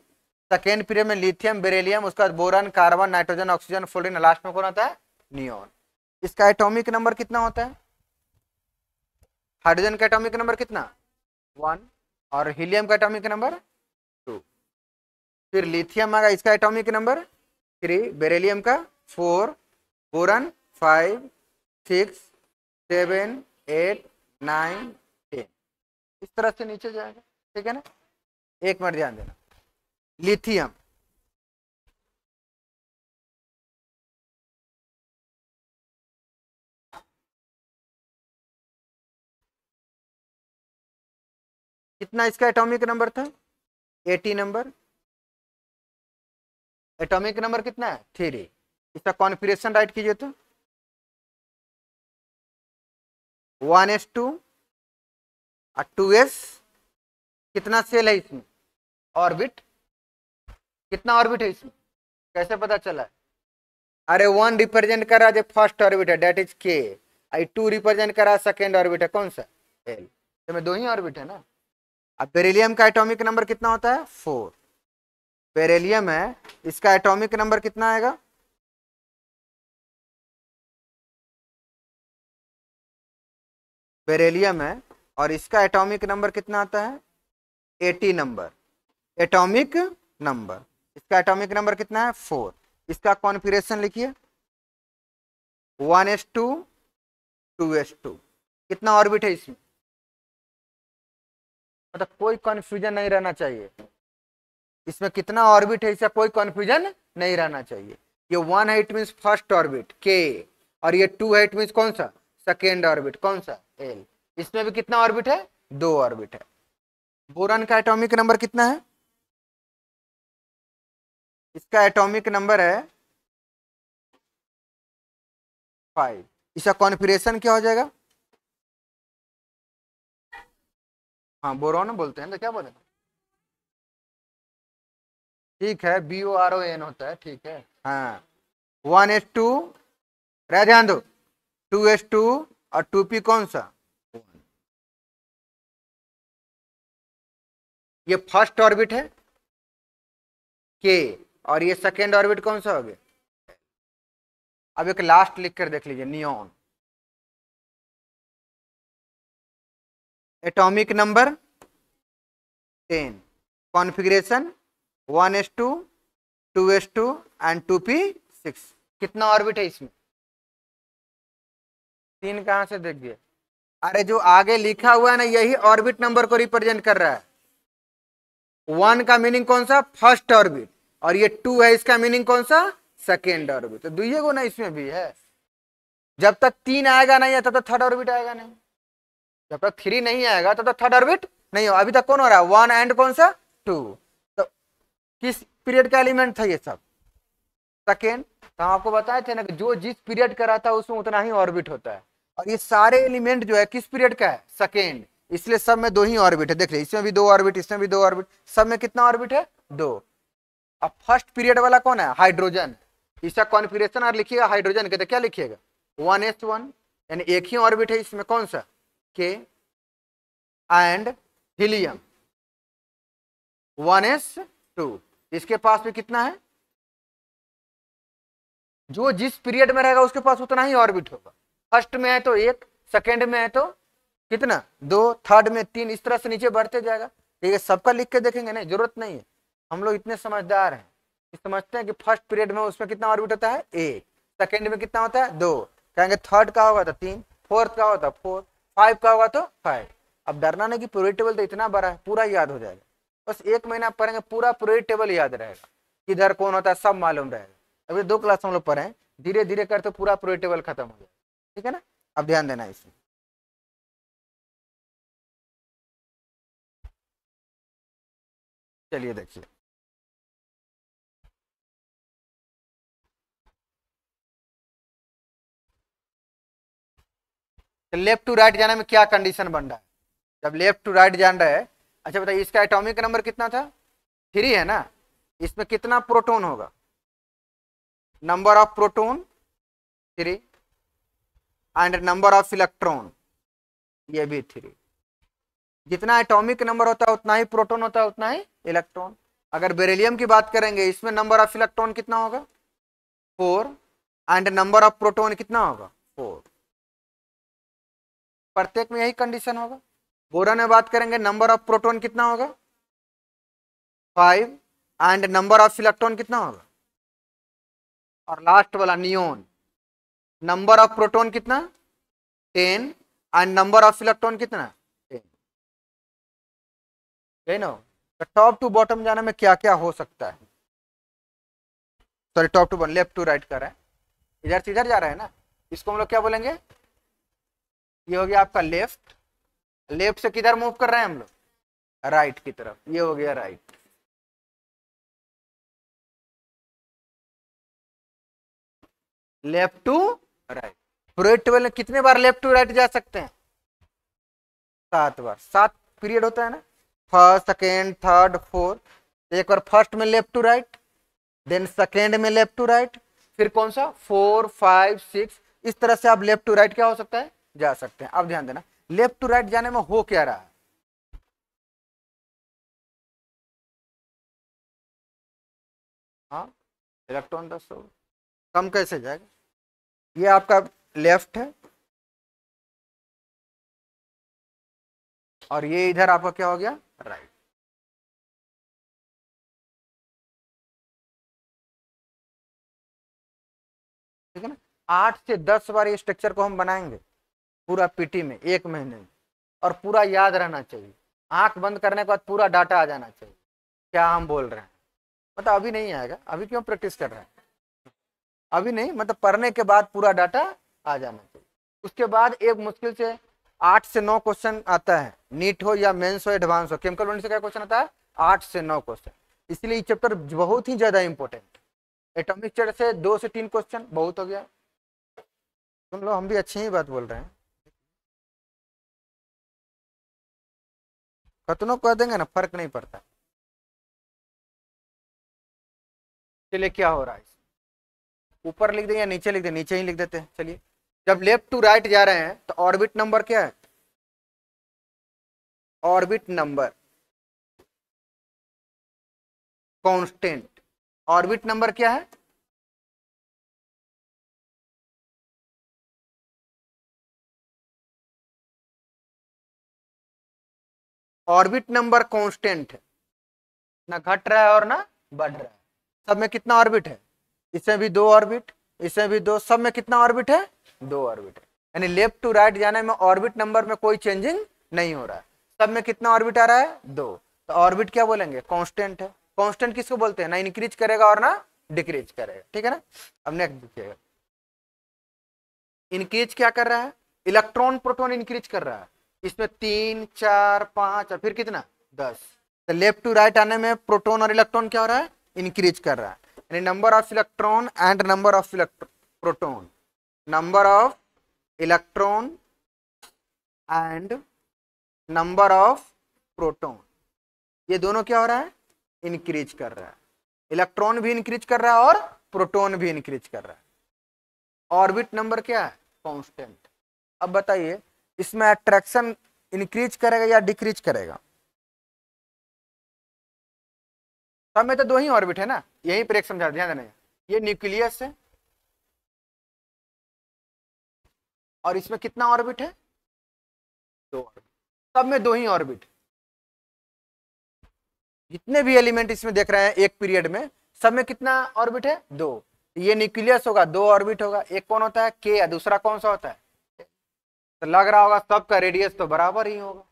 सेकेंड पीरियड में लिथियम बेरेलियम उसका boron carbon nitrogen oxygen fluorine last में कौन आता है नियोन इसका एटॉमिक नंबर कितना होता है हाइड्रोजन का एटॉमिक नंबर कितना वन और हीलियम का एटॉमिक नंबर टू फिर लिथियम आगा इसका एटॉमिक नंबर थ्री बेरेलियम का four boron five six seven eight nine ten इस तरह से नीचे जाएगा ठीक है ना एक मिनट ध्यान देना लिथियम कितना इसका एटॉमिक नंबर था 80 नंबर एटॉमिक नंबर कितना है थ्री इसका कॉन्फिग्रेशन राइट कीजिए तो वन एस टू और टू एस कितना सेल है इसमें ऑर्बिट कितना ऑर्बिट है इसमें कैसे पता चला अरे वन रिप्रेजेंट कर रहा है जो फर्स्ट ऑर्बिट है डेट इज के आई टू रिप्रेजेंट कर रहा है सेकेंड ऑर्बिट है कौन सा एल तो मैं दो ही ऑर्बिट है ना अब बेरेलियम का एटॉमिक नंबर कितना होता है फोर बेरेलियम है इसका एटॉमिक नंबर कितना आएगा बेरेलियम है और इसका एटॉमिक नंबर कितना आता है एटी नंबर एटॉमिक नंबर इसका एटॉमिक नंबर कितना है फोर इसका कॉन्फिग्रेशन लिखिए one S two two S two कितना ऑर्बिट है इसमें मतलब कोई कन्फ्यूजन नहीं रहना चाहिए इसमें कितना ऑर्बिट है इसका कोई कन्फ्यूजन नहीं रहना चाहिए ये वन है इट मीन्स फर्स्ट ऑर्बिट के और ये टू है इट मीन्स कौन सा सेकेंड ऑर्बिट कौन सा एल इसमें भी कितना ऑर्बिट है दो ऑर्बिट है बोरन का एटॉमिक नंबर कितना है इसका एटॉमिक नंबर है फाइव इसका कॉन्फिग्रेशन क्या हो जाएगा हाँ बोरोन बोलते हैं तो क्या बोले ठीक है B O R O N होता है ठीक है हाँ वन एस टू रह ध्यान दो टू एस टू और टू पी कौन सा ये फर्स्ट ऑर्बिट है के और ये सेकेंड ऑर्बिट कौन सा हो गया अब एक लास्ट लिख कर देख लीजिए neon atomic number ten configuration one S two two S two and two P six कितना ऑर्बिट है इसमें तीन कहाँ से देख दिए अरे जो आगे लिखा हुआ है ना यही ऑर्बिट नंबर को रिप्रेजेंट कर रहा है वन का मीनिंग कौन सा फर्स्ट ऑर्बिट और ये टू है इसका मीनिंग कौन सा सेकेंड ऑर्बिट तो दुइये गो ना इसमें भी है जब तक तीन आएगा नहीं तब तक थर्ड ऑर्बिट आएगा नहीं जब तक थ्री नहीं आएगा तब तो तक थर्ड ऑर्बिट नहीं हो अभी तक कौन हो रहा है वन एंड कौन सा टू तो किस पीरियड का एलिमेंट था ये सब सेकेंड तो हम आपको बताए थे ना कि जो जिस पीरियड का रहता है उसमें उतना ही ऑर्बिट होता है और ये सारे एलिमेंट जो है किस पीरियड का है सेकेंड इसलिए सब में दो ही ऑर्बिट है देख लीजिए इसमें भी दो ऑर्बिट इसमें भी दो ऑर्बिट सब में कितना ऑर्बिट है दो अब फर्स्ट पीरियड वाला कौन है हाइड्रोजन इसका कॉन्फिग्रेशन और लिखिएगा हाइड्रोजन के तो क्या लिखिएगा वन एस वन यानी एक ही ऑर्बिट है इसमें कौन सा K and helium. One S two इसके पास में कितना है जो जिस पीरियड में रहेगा उसके पास उतना ही ऑर्बिट होगा फर्स्ट में है तो एक सेकेंड में है तो कितना दो थर्ड में तीन इस तरह से नीचे बढ़ते जाएगा ठीक है सबका लिख के देखेंगे नहीं जरूरत नहीं है हम लोग इतने समझदार हैं समझते हैं कि फर्स्ट पीरियड में उसमें कितना ऑर्बिट होता है एक सेकेंड में कितना होता है दो कहेंगे थर्ड का होगा तो तीन फोर्थ का होता है फोर्थ फाइव का होगा तो फाइव अब डरना नहीं कि पूरी टेबल तो इतना बड़ा है पूरा याद हो जाएगा बस एक महीना पढ़ेंगे पूरा पूरी टेबल याद रहेगा किधर कौन होता है सब मालूम रहेगा अभी दो क्लास हम लोग पढ़े धीरे धीरे करते तो पूरा पूरी टेबल खत्म हो जाएगा ठीक है ना अब ध्यान देना इसमें चलिए देखिए तो लेफ्ट टू राइट जाने में क्या कंडीशन बन रहा है जब लेफ्ट टू राइट जान रहा है अच्छा बताइए इसका एटॉमिक नंबर कितना था थ्री है ना इसमें कितना प्रोटोन होगा number of proton three and number of electron ये भी थ्री जितना एटॉमिक नंबर होता है उतना ही प्रोटोन होता है उतना ही इलेक्ट्रॉन अगर बेरिलियम की बात करेंगे इसमें नंबर ऑफ इलेक्ट्रॉन कितना होगा four and number of proton कितना होगा फोर प्रत्येक में यही कंडीशन होगा बोरन में बात करेंगे नंबर ऑफ प्रोटोन कितना होगा five and number of electron कितना होगा और लास्ट वाला नियोन नंबर ऑफ प्रोटोन कितना ten and number of electron कितना टेन तो टॉप टू बॉटम जाने में क्या क्या हो सकता है sorry top to bottom left to right कर रहे हैं इधर से इधर जा रहे हैं ना इसको हम लोग क्या बोलेंगे ये हो गया आपका लेफ्ट लेफ्ट से किधर मूव कर रहे हैं हम लोग राइट की तरफ ये हो गया right left to right period twelve में कितने बार लेफ्ट टू राइट जा सकते हैं सात बार सात पीरियड होता है ना फर्स्ट सेकेंड थर्ड फोर्थ एक बार फर्स्ट में left to right then second में लेफ्ट टू राइट फिर कौन सा फोर फाइव सिक्स इस तरह से आप लेफ्ट टू राइट क्या हो सकता है जा सकते हैं अब ध्यान देना लेफ्ट टू राइट जाने में हो क्या रहा है हाँ इलेक्ट्रॉन दस हो कम कैसे जाएगा ये आपका लेफ्ट है और ये इधर आपका क्या हो गया राइट ठीक है ना आठ से दस बार ये स्ट्रक्चर को हम बनाएंगे पूरा पीटी में एक महीने में और पूरा याद रहना चाहिए आंख बंद करने के बाद पूरा डाटा आ जाना चाहिए क्या हम बोल रहे हैं मतलब अभी नहीं आएगा अभी क्यों प्रैक्टिस कर रहे हैं अभी नहीं मतलब पढ़ने के बाद पूरा डाटा आ जाना चाहिए उसके बाद एक मुश्किल से आठ से नौ क्वेश्चन आता है नीट हो या मेन्स हो एडवांस हो केमिकल से क्या क्वेश्चन आता है आठ से नौ क्वेश्चन इसलिए चैप्टर बहुत ही ज्यादा इंपॉर्टेंट एटॉमिक चैप्टर से दो से तीन क्वेश्चन बहुत हो गया सुन लो हम भी अच्छी ही बात बोल रहे हैं कतनों कह देंगे ना फर्क नहीं पड़ता चलिए क्या हो रहा है ऊपर लिख दें या नीचे लिख दें नीचे ही लिख देते हैं चलिए जब लेफ्ट टू राइट जा रहे हैं तो ऑर्बिट नंबर क्या है orbit number constant orbit number क्या है ऑर्बिट नंबर कांस्टेंट है ना घट रहा है और ना बढ़ रहा है सब में कितना ऑर्बिट है इसमें भी दो ऑर्बिट इसमें भी दो सब में कितना ऑर्बिट है दो ऑर्बिट है यानी लेफ्ट टू राइट जाने में ऑर्बिट नंबर में कोई चेंजिंग नहीं हो रहा है सब में कितना ऑर्बिट आ रहा है दो तो ऑर्बिट क्या बोलेंगे कॉन्स्टेंट है कॉन्स्टेंट किसको बोलते हैं ना इंक्रीज करेगा और ना डिक्रीज करेगा ठीक है ना अब नेक्स्ट देखिएगा इंक्रीज क्या कर रहा है इलेक्ट्रॉन प्रोटोन इंक्रीज कर रहा है इसमें तीन चार पांच और फिर कितना दस तो लेफ्ट टू राइट आने में प्रोटोन और इलेक्ट्रॉन क्या हो रहा है इंक्रीज कर रहा है यानी number of electron and number of electron proton number of electron and number of proton ये दोनों क्या हो रहा है इंक्रीज कर रहा है इलेक्ट्रॉन भी इंक्रीज कर रहा है और प्रोटोन भी इंक्रीज कर रहा है ऑर्बिट नंबर क्या है कॉन्स्टेंट अब बताइए इसमें अट्रैक्शन इंक्रीज करेगा या डिक्रीज करेगा सब में तो दो ही ऑर्बिट है ना यही पर एक समझा ध्यान देने ये न्यूक्लियस है और इसमें कितना ऑर्बिट है दो ऑर्बिट सब में दो ही ऑर्बिट जितने भी एलिमेंट इसमें देख रहे हैं एक पीरियड में सब में कितना ऑर्बिट है दो ये न्यूक्लियस होगा दो ऑर्बिट होगा एक कौन होता है के या दूसरा कौन सा होता है तो लग रहा होगा सबका रेडियस तो बराबर ही होगा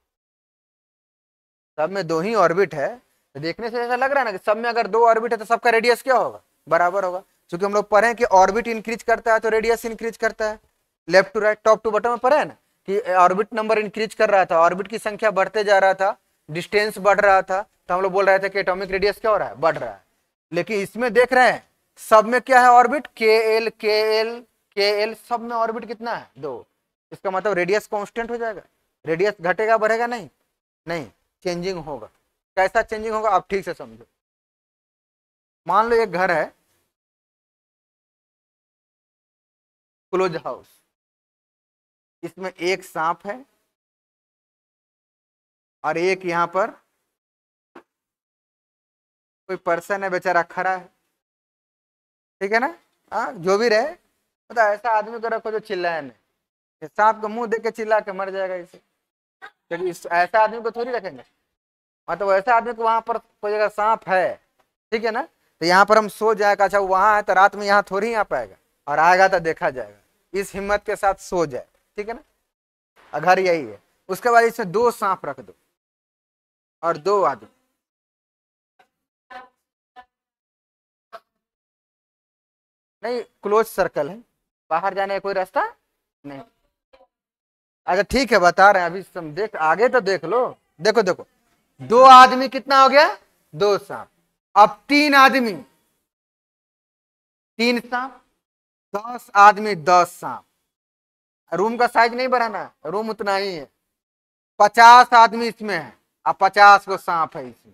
सब में दो ही ऑर्बिट है तो देखने से ऐसा लग रहा है ना कि सब में अगर दो ऑर्बिट है तो सबका रेडियस क्या होगा बराबर होगा क्योंकि हम लोग पढ़े कि ऑर्बिट इंक्रीज करता है तो रेडियस इंक्रीज करता है left to right top to bottom में पढ़े ना कि ऑर्बिट नंबर इंक्रीज कर रहा था ऑर्बिट की संख्या बढ़ते जा रहा था डिस्टेंस बढ़ रहा था तो हम लोग बोल रहे थे कि एटॉमिक रेडियस क्या हो रहा है बढ़ रहा है लेकिन इसमें देख रहे हैं सब में क्या है ऑर्बिट के एल के एल के एल सब में ऑर्बिट कितना है दो इसका मतलब रेडियस कॉन्स्टेंट हो जाएगा रेडियस घटेगा बढ़ेगा नहीं नहीं चेंजिंग होगा कैसा चेंजिंग होगा आप ठीक से समझो मान लो एक घर है क्लोज हाउस इसमें एक सांप है और एक यहां पर कोई पर्सन है बेचारा खड़ा है ठीक है ना आ, हाँ, जो भी रहे मतलब ऐसा आदमी को रखो जो चिल्लाए में सांप को मुंह देख के चिल्ला के मर जाएगा इसे क्योंकि ऐसे आदमी को थोड़ी रखेंगे मतलब ऐसे आदमी को वहां पर कोई जगह सांप है ठीक है ना तो यहाँ पर हम सो जाएगा अच्छा वहां है तो रात में यहाँ थोड़ी आ पाएगा और आएगा तो देखा जाएगा इस हिम्मत के साथ सो जाए ठीक है ना घर यही है उसके बाद इसमें दो सांप रख दो और दो आदमी नहीं क्लोज सर्कल है बाहर जाने का कोई रास्ता नहीं अच्छा ठीक है बता रहे हैं अभी तुम देख आगे तो देख लो देखो देखो दो आदमी कितना हो गया दो सांप अब तीन आदमी तीन सांप दस आदमी दस सांप रूम का साइज नहीं बढ़ाना रूम उतना ही है पचास आदमी इसमें है और पचास को सांप है इसमें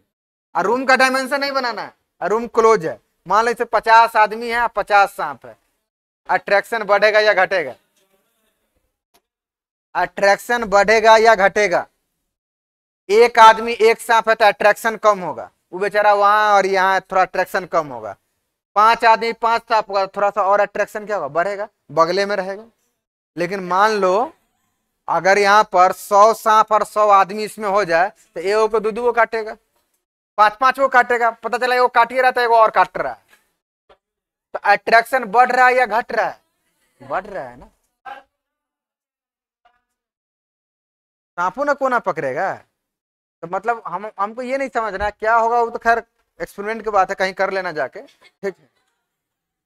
और रूम का डायमेंशन नहीं बनाना है रूम क्लोज है मान लो इसे पचास आदमी है पचास सांप है अट्रैक्शन बढ़ेगा या घटेगा अट्रैक्शन बढ़ेगा या घटेगा एक आदमी एक साथ है तो अट्रैक्शन कम होगा वो बेचारा वहां और यहाँ थोड़ा अट्रैक्शन कम होगा पांच आदमी पांच साफ होगा थोड़ा सा और अट्रैक्शन क्या होगा बढ़ेगा बगले में रहेगा लेकिन मान लो अगर यहाँ पर सौ सांप और सौ आदमी इसमें हो जाए तो ए को दो दो काटेगा पांच पांच वो काटेगा पता चला वो काट ही रहा था एगो और काट रहा है तो अट्रैक्शन बढ़ रहा है या घट रहा है बढ़ रहा है ना सांपों ना कोना पकड़ेगा तो मतलब हम हमको ये नहीं समझना क्या होगा वो तो खैर एक्सपेरिमेंट की बात है कहीं कर लेना जाके ठीक है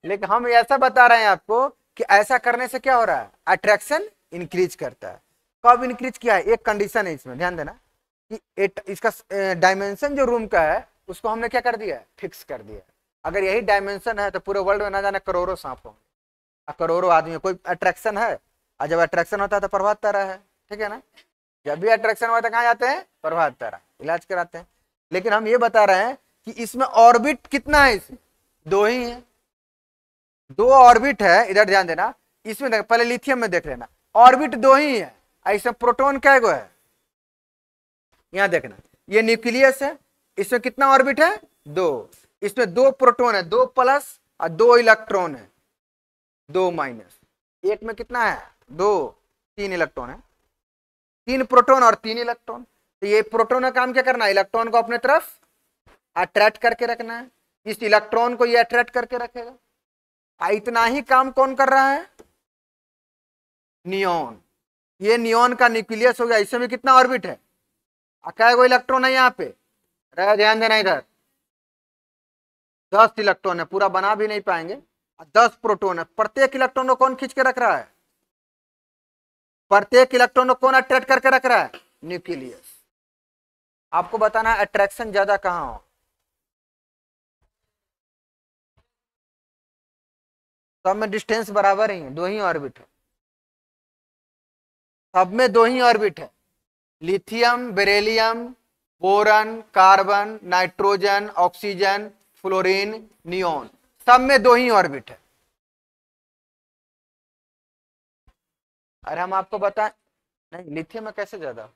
लेकिन हम ऐसा बता रहे हैं आपको कि ऐसा करने से क्या हो रहा है अट्रैक्शन इंक्रीज करता है कब इंक्रीज किया है एक कंडीशन है इसमें ध्यान देना कि एट, इसका डायमेंशन जो रूम का है उसको हमने क्या कर दिया है फिक्स कर दिया अगर यही डायमेंशन है तो पूरे वर्ल्ड में ना जाने करोड़ों सांप होंगे करोड़ों आदमी कोई अट्रैक्शन है और जब अट्रैक्शन होता है तो प्रभाव तरह है ठीक है ना जब भी अट्रैक्शन हुआ था तो कहाँ जाते हैं प्रभात तारा इलाज कराते हैं लेकिन हम ये बता रहे हैं कि इसमें ऑर्बिट कितना है इसमें दो ही है दो ऑर्बिट है इधर ध्यान देना इसमें देख पहले लिथियम में देख लेना ऑर्बिट दो ही है ऐसे प्रोटोन क्या गो है यहाँ देखना ये न्यूक्लियस है इसमें कितना ऑर्बिट है दो इसमें दो प्रोटोन है दो प्लस और दो इलेक्ट्रॉन है दो माइनस एक में कितना है दो तीन इलेक्ट्रॉन है तीन प्रोटोन और तीन इलेक्ट्रॉन तो ये प्रोटोन का काम क्या करना है इलेक्ट्रॉन को अपने तरफ अट्रैक्ट करके रखना है इस इलेक्ट्रॉन को ये अट्रैक्ट करके रखेगा इतना ही काम कौन कर रहा है नियोन ये नियोन का न्यूक्लियस हो गया इसमें कितना ऑर्बिट है क्या वो इलेक्ट्रॉन है यहाँ पे ध्यान देना इधर दस इलेक्ट्रॉन है पूरा बना भी नहीं पाएंगे दस प्रोटोन है प्रत्येक इलेक्ट्रॉन को कौन खींच के रख रहा है प्रत्येक इलेक्ट्रॉन को कौन अट्रैक्ट करके रख रहा है न्यूक्लियस आपको बताना है अट्रैक्शन ज्यादा कहां हो सब में डिस्टेंस बराबर ही है दो ही ऑर्बिट है सब में दो ही ऑर्बिट है lithium beryllium boron carbon nitrogen oxygen fluorine neon सब में दो ही ऑर्बिट है और हम आपको बताए नहीं लिथियम में कैसे ज्यादा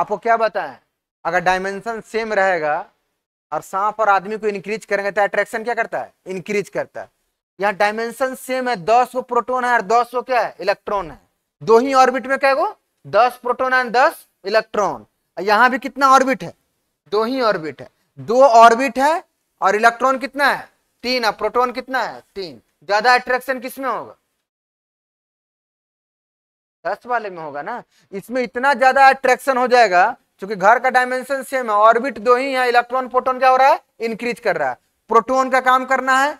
आपको क्या बताएं अगर डायमेंशन सेम रहेगा और सांप और आदमी को इंक्रीज करेंगे तो अट्रैक्शन क्या करता है इंक्रीज करता है यहाँ डायमेंशन सेम है दस वो प्रोटोन है और दस वो क्या है इलेक्ट्रॉन है दो ही ऑर्बिट में क्या वो दस प्रोटोन एंड दस इलेक्ट्रॉन यहाँ भी कितना ऑर्बिट है दो ही ऑर्बिट है दो ऑर्बिट है और इलेक्ट्रॉन कितना है तीन और प्रोटोन कितना है तीन ज्यादा अट्रैक्शन किसमें होगा दस वाले में होगा ना इसमें इतना ज्यादा अट्रैक्शन हो जाएगा क्योंकि घर का डायमेंशन सेम है ऑर्बिट दो ही है इलेक्ट्रॉन प्रोटोन क्या हो रहा है इंक्रीज कर रहा है प्रोटोन का काम करना है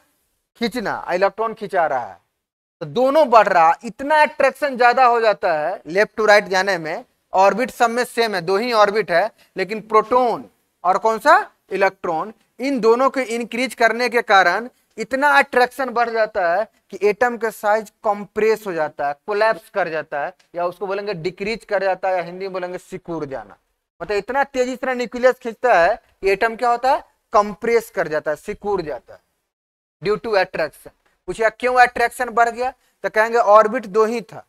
खींचना इलेक्ट्रॉन खिंचा रहा है तो दोनों बढ़ रहा इतना अट्रैक्शन ज्यादा हो जाता है लेफ्ट टू राइट जाने में ऑर्बिट सब में सेम है दो ही ऑर्बिट है लेकिन प्रोटोन और कौन सा इलेक्ट्रॉन इन दोनों के इंक्रीज करने के कारण इतना अट्रैक्शन बढ़ जाता है कि एटम का साइज कंप्रेस हो जाता है कोलैप्स कर जाता है या उसको बोलेंगे डिक्रीज कर जाता है या हिंदी में बोलेंगे सिकुड़ जाना मतलब इतना तेजी से न्यूक्लियस खींचता है कि एटम क्या होता है कंप्रेस कर जाता है सिकुड़ जाता है ड्यू टू अट्रैक्शन पूछा क्यों अट्रैक्शन बढ़ गया तो कहेंगे ऑर्बिट दो ही था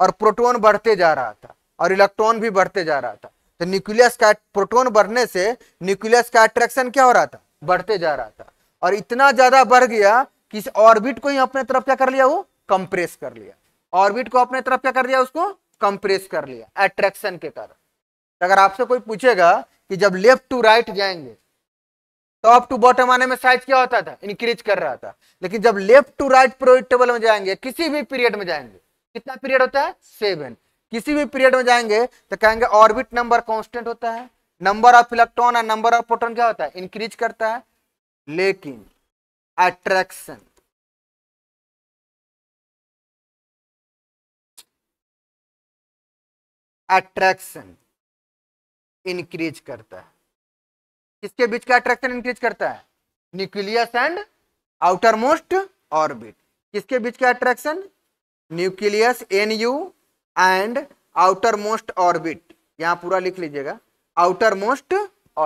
और प्रोटोन बढ़ते जा रहा था और इलेक्ट्रॉन भी बढ़ते जा रहा था तो न्यूक्लियस का प्रोटोन बढ़ने से न्यूक्लियस का अट्रैक्शन क्या हो रहा था बढ़ते जा रहा था और इतना ज्यादा बढ़ गया कि इस ऑर्बिट को ही अपने तरफ क्या कर लिया वो कंप्रेस कर लिया ऑर्बिट को अपने तरफ क्या कर दिया उसको कंप्रेस कर लिया एट्रैक्शन के कारण तो अगर आपसे कोई पूछेगा कि जब लेफ्ट टू राइट जाएंगे टॉप टू बॉटम आने में साइज क्या होता था इंक्रीज कर रहा था लेकिन जब लेफ्ट टू राइट प्रोइट में जाएंगे किसी भी पीरियड में जाएंगे कितना पीरियड होता है सेवन किसी भी पीरियड में जाएंगे तो कहेंगे ऑर्बिट नंबर कांस्टेंट होता है नंबर ऑफ इलेक्ट्रॉन और नंबर ऑफ प्रोटॉन क्या होता है इंक्रीज करता है लेकिन अट्रैक्शन अट्रैक्शन इंक्रीज करता है किसके बीच का अट्रैक्शन इंक्रीज करता है nucleus and outer most orbit किसके बीच का attraction nucleus N U and outer most orbit यहां पूरा लिख लीजिएगा आउटर मोस्ट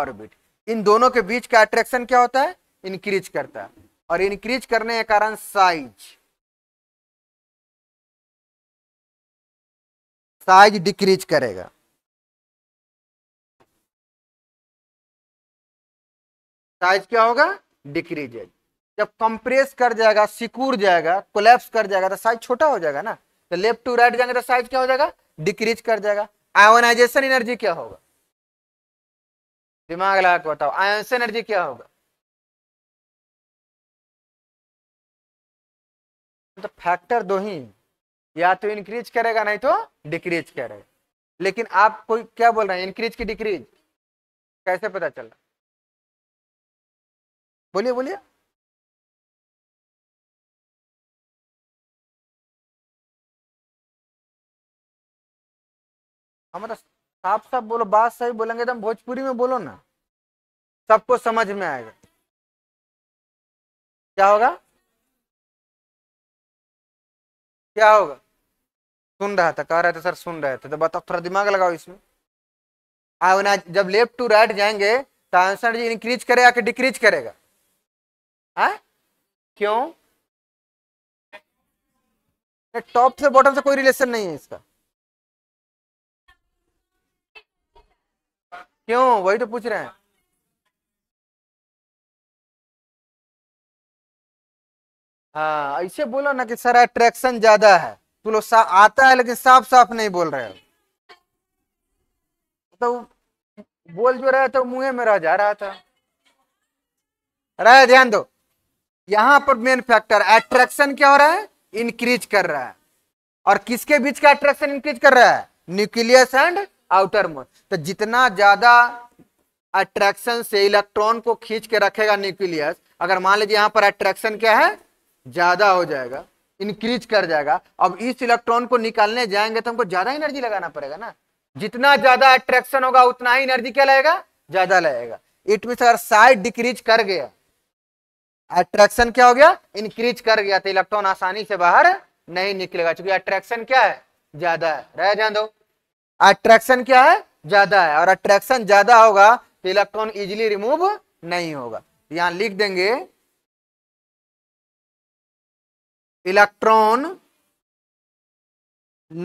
ऑर्बिट इन दोनों के बीच का अट्रैक्शन क्या होता है इंक्रीज करता है और इंक्रीज करने के कारण साइज साइज डिक्रीज करेगा साइज क्या होगा डिक्रीज जब कंप्रेस कर जाएगा सिकूर जाएगा कोलेप्स कर जाएगा तो साइज छोटा हो जाएगा ना तो लेफ्ट टू राइट जाएंगे तो साइज क्या हो जाएगा डिक्रीज कर जाएगा आयोनाइजेशन एनर्जी क्या होगा दिमाग लगा के बताओ आयोनाइजेशन एनर्जी क्या होगा तो फैक्टर दो ही या तो इंक्रीज करेगा नहीं तो डिक्रीज करेगा लेकिन आप कोई क्या बोल रहे हैं इंक्रीज की डिक्रीज कैसे पता रहा बोलिए बोलिए हम तो साफ साफ बोलो बात सही बोलेंगे तो हम भोजपुरी में बोलो ना सबको समझ में आएगा क्या होगा क्या होगा सुन रहा था कह रहा था सर सुन रहे थे तो बताओ थोड़ा दिमाग लगाओ इसमें आयोनाइज जब लेफ्ट टू राइट जाएंगे तो जी इंक्रीज करेगा कि डिक्रीज करेगा है क्यों टॉप से बॉटम से कोई रिलेशन नहीं है इसका क्यों वही तो पूछ रहे हैं हाँ ऐसे बोलो ना कि सर अट्रैक्शन ज्यादा है तुम लोग आता है लेकिन साफ साफ नहीं बोल रहे हो तो बोल जो रहा था तो मुंह में रह जा रहा था रहा ध्यान दो यहां पर मेन फैक्टर अट्रैक्शन क्या हो रहा है इंक्रीज कर रहा है और किसके बीच का अट्रैक्शन इंक्रीज कर रहा है न्यूक्लियस एंड आउटर मोड तो जितना ज्यादा अट्रैक्शन से इलेक्ट्रॉन को खींच के रखेगा न्यूक्लियस अगर मान लीजिए यहां पर अट्रैक्शन क्या है ज़्यादा हो जाएगा इंक्रीज कर जाएगा अब इस इलेक्ट्रॉन को निकालने जाएंगे तो हमको ज़्यादा एनर्जी लगाना पड़ेगा ना जितना ज़्यादा अट्रैक्शन होगा उतना ही एनर्जी क्या लगेगा ज़्यादा लगेगा इट मीन अगर साइड डिक्रीज कर गया अट्रैक्शन क्या हो गया इंक्रीज कर गया तो इलेक्ट्रॉन आसानी से बाहर नहीं निकलेगा क्योंकि अट्रैक्शन क्या है ज्यादा है रह जान दो अट्रैक्शन क्या है ज्यादा है और अट्रैक्शन ज्यादा होगा तो इलेक्ट्रॉन इजिली रिमूव नहीं होगा यहां लिख देंगे इलेक्ट्रॉन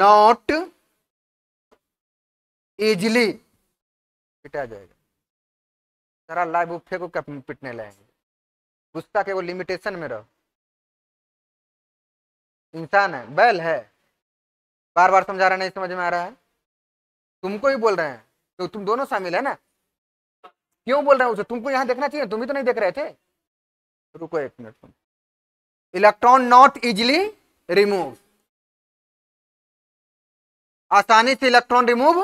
नॉट easily पिटा जाएगा सारा लाइव उफे को पिटने लाएंगे गुस्सा के वो लिमिटेशन में रहो इंसान है बैल है बार बार समझा रहा नहीं समझ में आ रहा है तुमको ही बोल रहे हैं तो तुम दोनों शामिल है ना क्यों बोल रहे हैं उसे तुमको यहां देखना चाहिए तुम ही तो नहीं देख रहे थे रुको एक minute electron not easily remove आसानी से इलेक्ट्रॉन रिमूव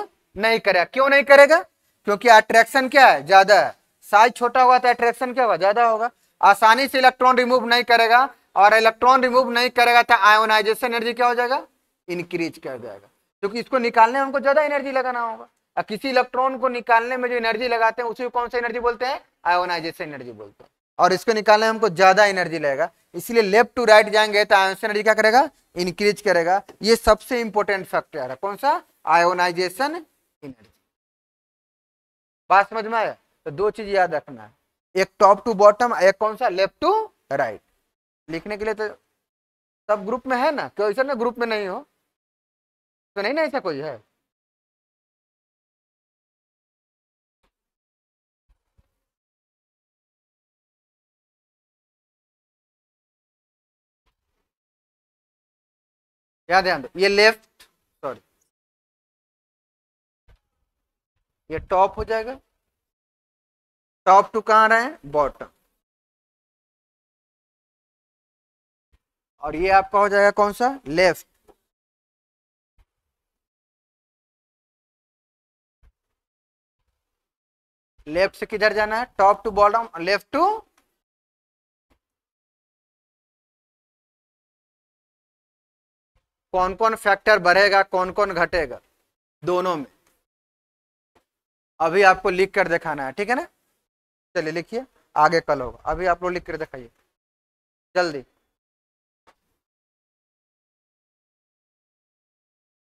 नहीं करेगा क्यों नहीं करेगा क्योंकि अट्रैक्शन क्या है ज्यादा है साइज छोटा हुआ तो अट्रैक्शन क्या होगा ज्यादा होगा आसानी से इलेक्ट्रॉन रिमूव नहीं करेगा और इलेक्ट्रॉन रिमूव नहीं करेगा तो आयोनाइजेशन एनर्जी क्या हो जाएगा इंक्रीज कर जाएगा क्योंकि इसको निकालने में हमको ज्यादा एनर्जी लगाना होगा और किसी इलेक्ट्रॉन को निकालने में जो एनर्जी लगाते हैं उसे कौन सा एनर्जी बोलते हैं आयोनाइजेशन एनर्जी बोलते हैं और इसको निकालने में हमको ज़्यादा एनर्जी लगेगा इसलिए लेफ्ट टू राइट जाएंगे तो आयोजन एनर्जी क्या करेगा इंक्रीज करेगा ये सबसे इंपॉर्टेंट फैक्टर है कौन सा आयोनाइजेशन एनर्जी बात समझ में आया तो दो चीज याद रखना है एक टॉप टू बॉटम एक कौन सा लेफ्ट टू राइट लिखने के लिए तो सब ग्रुप में है ना क्यों ऐसा ना ग्रुप में नहीं हो तो नहीं ना ऐसा कोई है क्या ध्यान दो ये लेफ्ट सॉरी ये टॉप हो जाएगा टॉप टू कहां रहे हैं बॉटम और ये आपका हो जाएगा कौन सा लेफ्ट लेफ्ट से किधर जाना है top to bottom left to कौन कौन फैक्टर बढ़ेगा कौन कौन घटेगा दोनों में अभी आपको लिख कर दिखाना है ठीक है ना चलिए लिखिए आगे कल होगा अभी आप लोग लिख कर दिखाइए जल्दी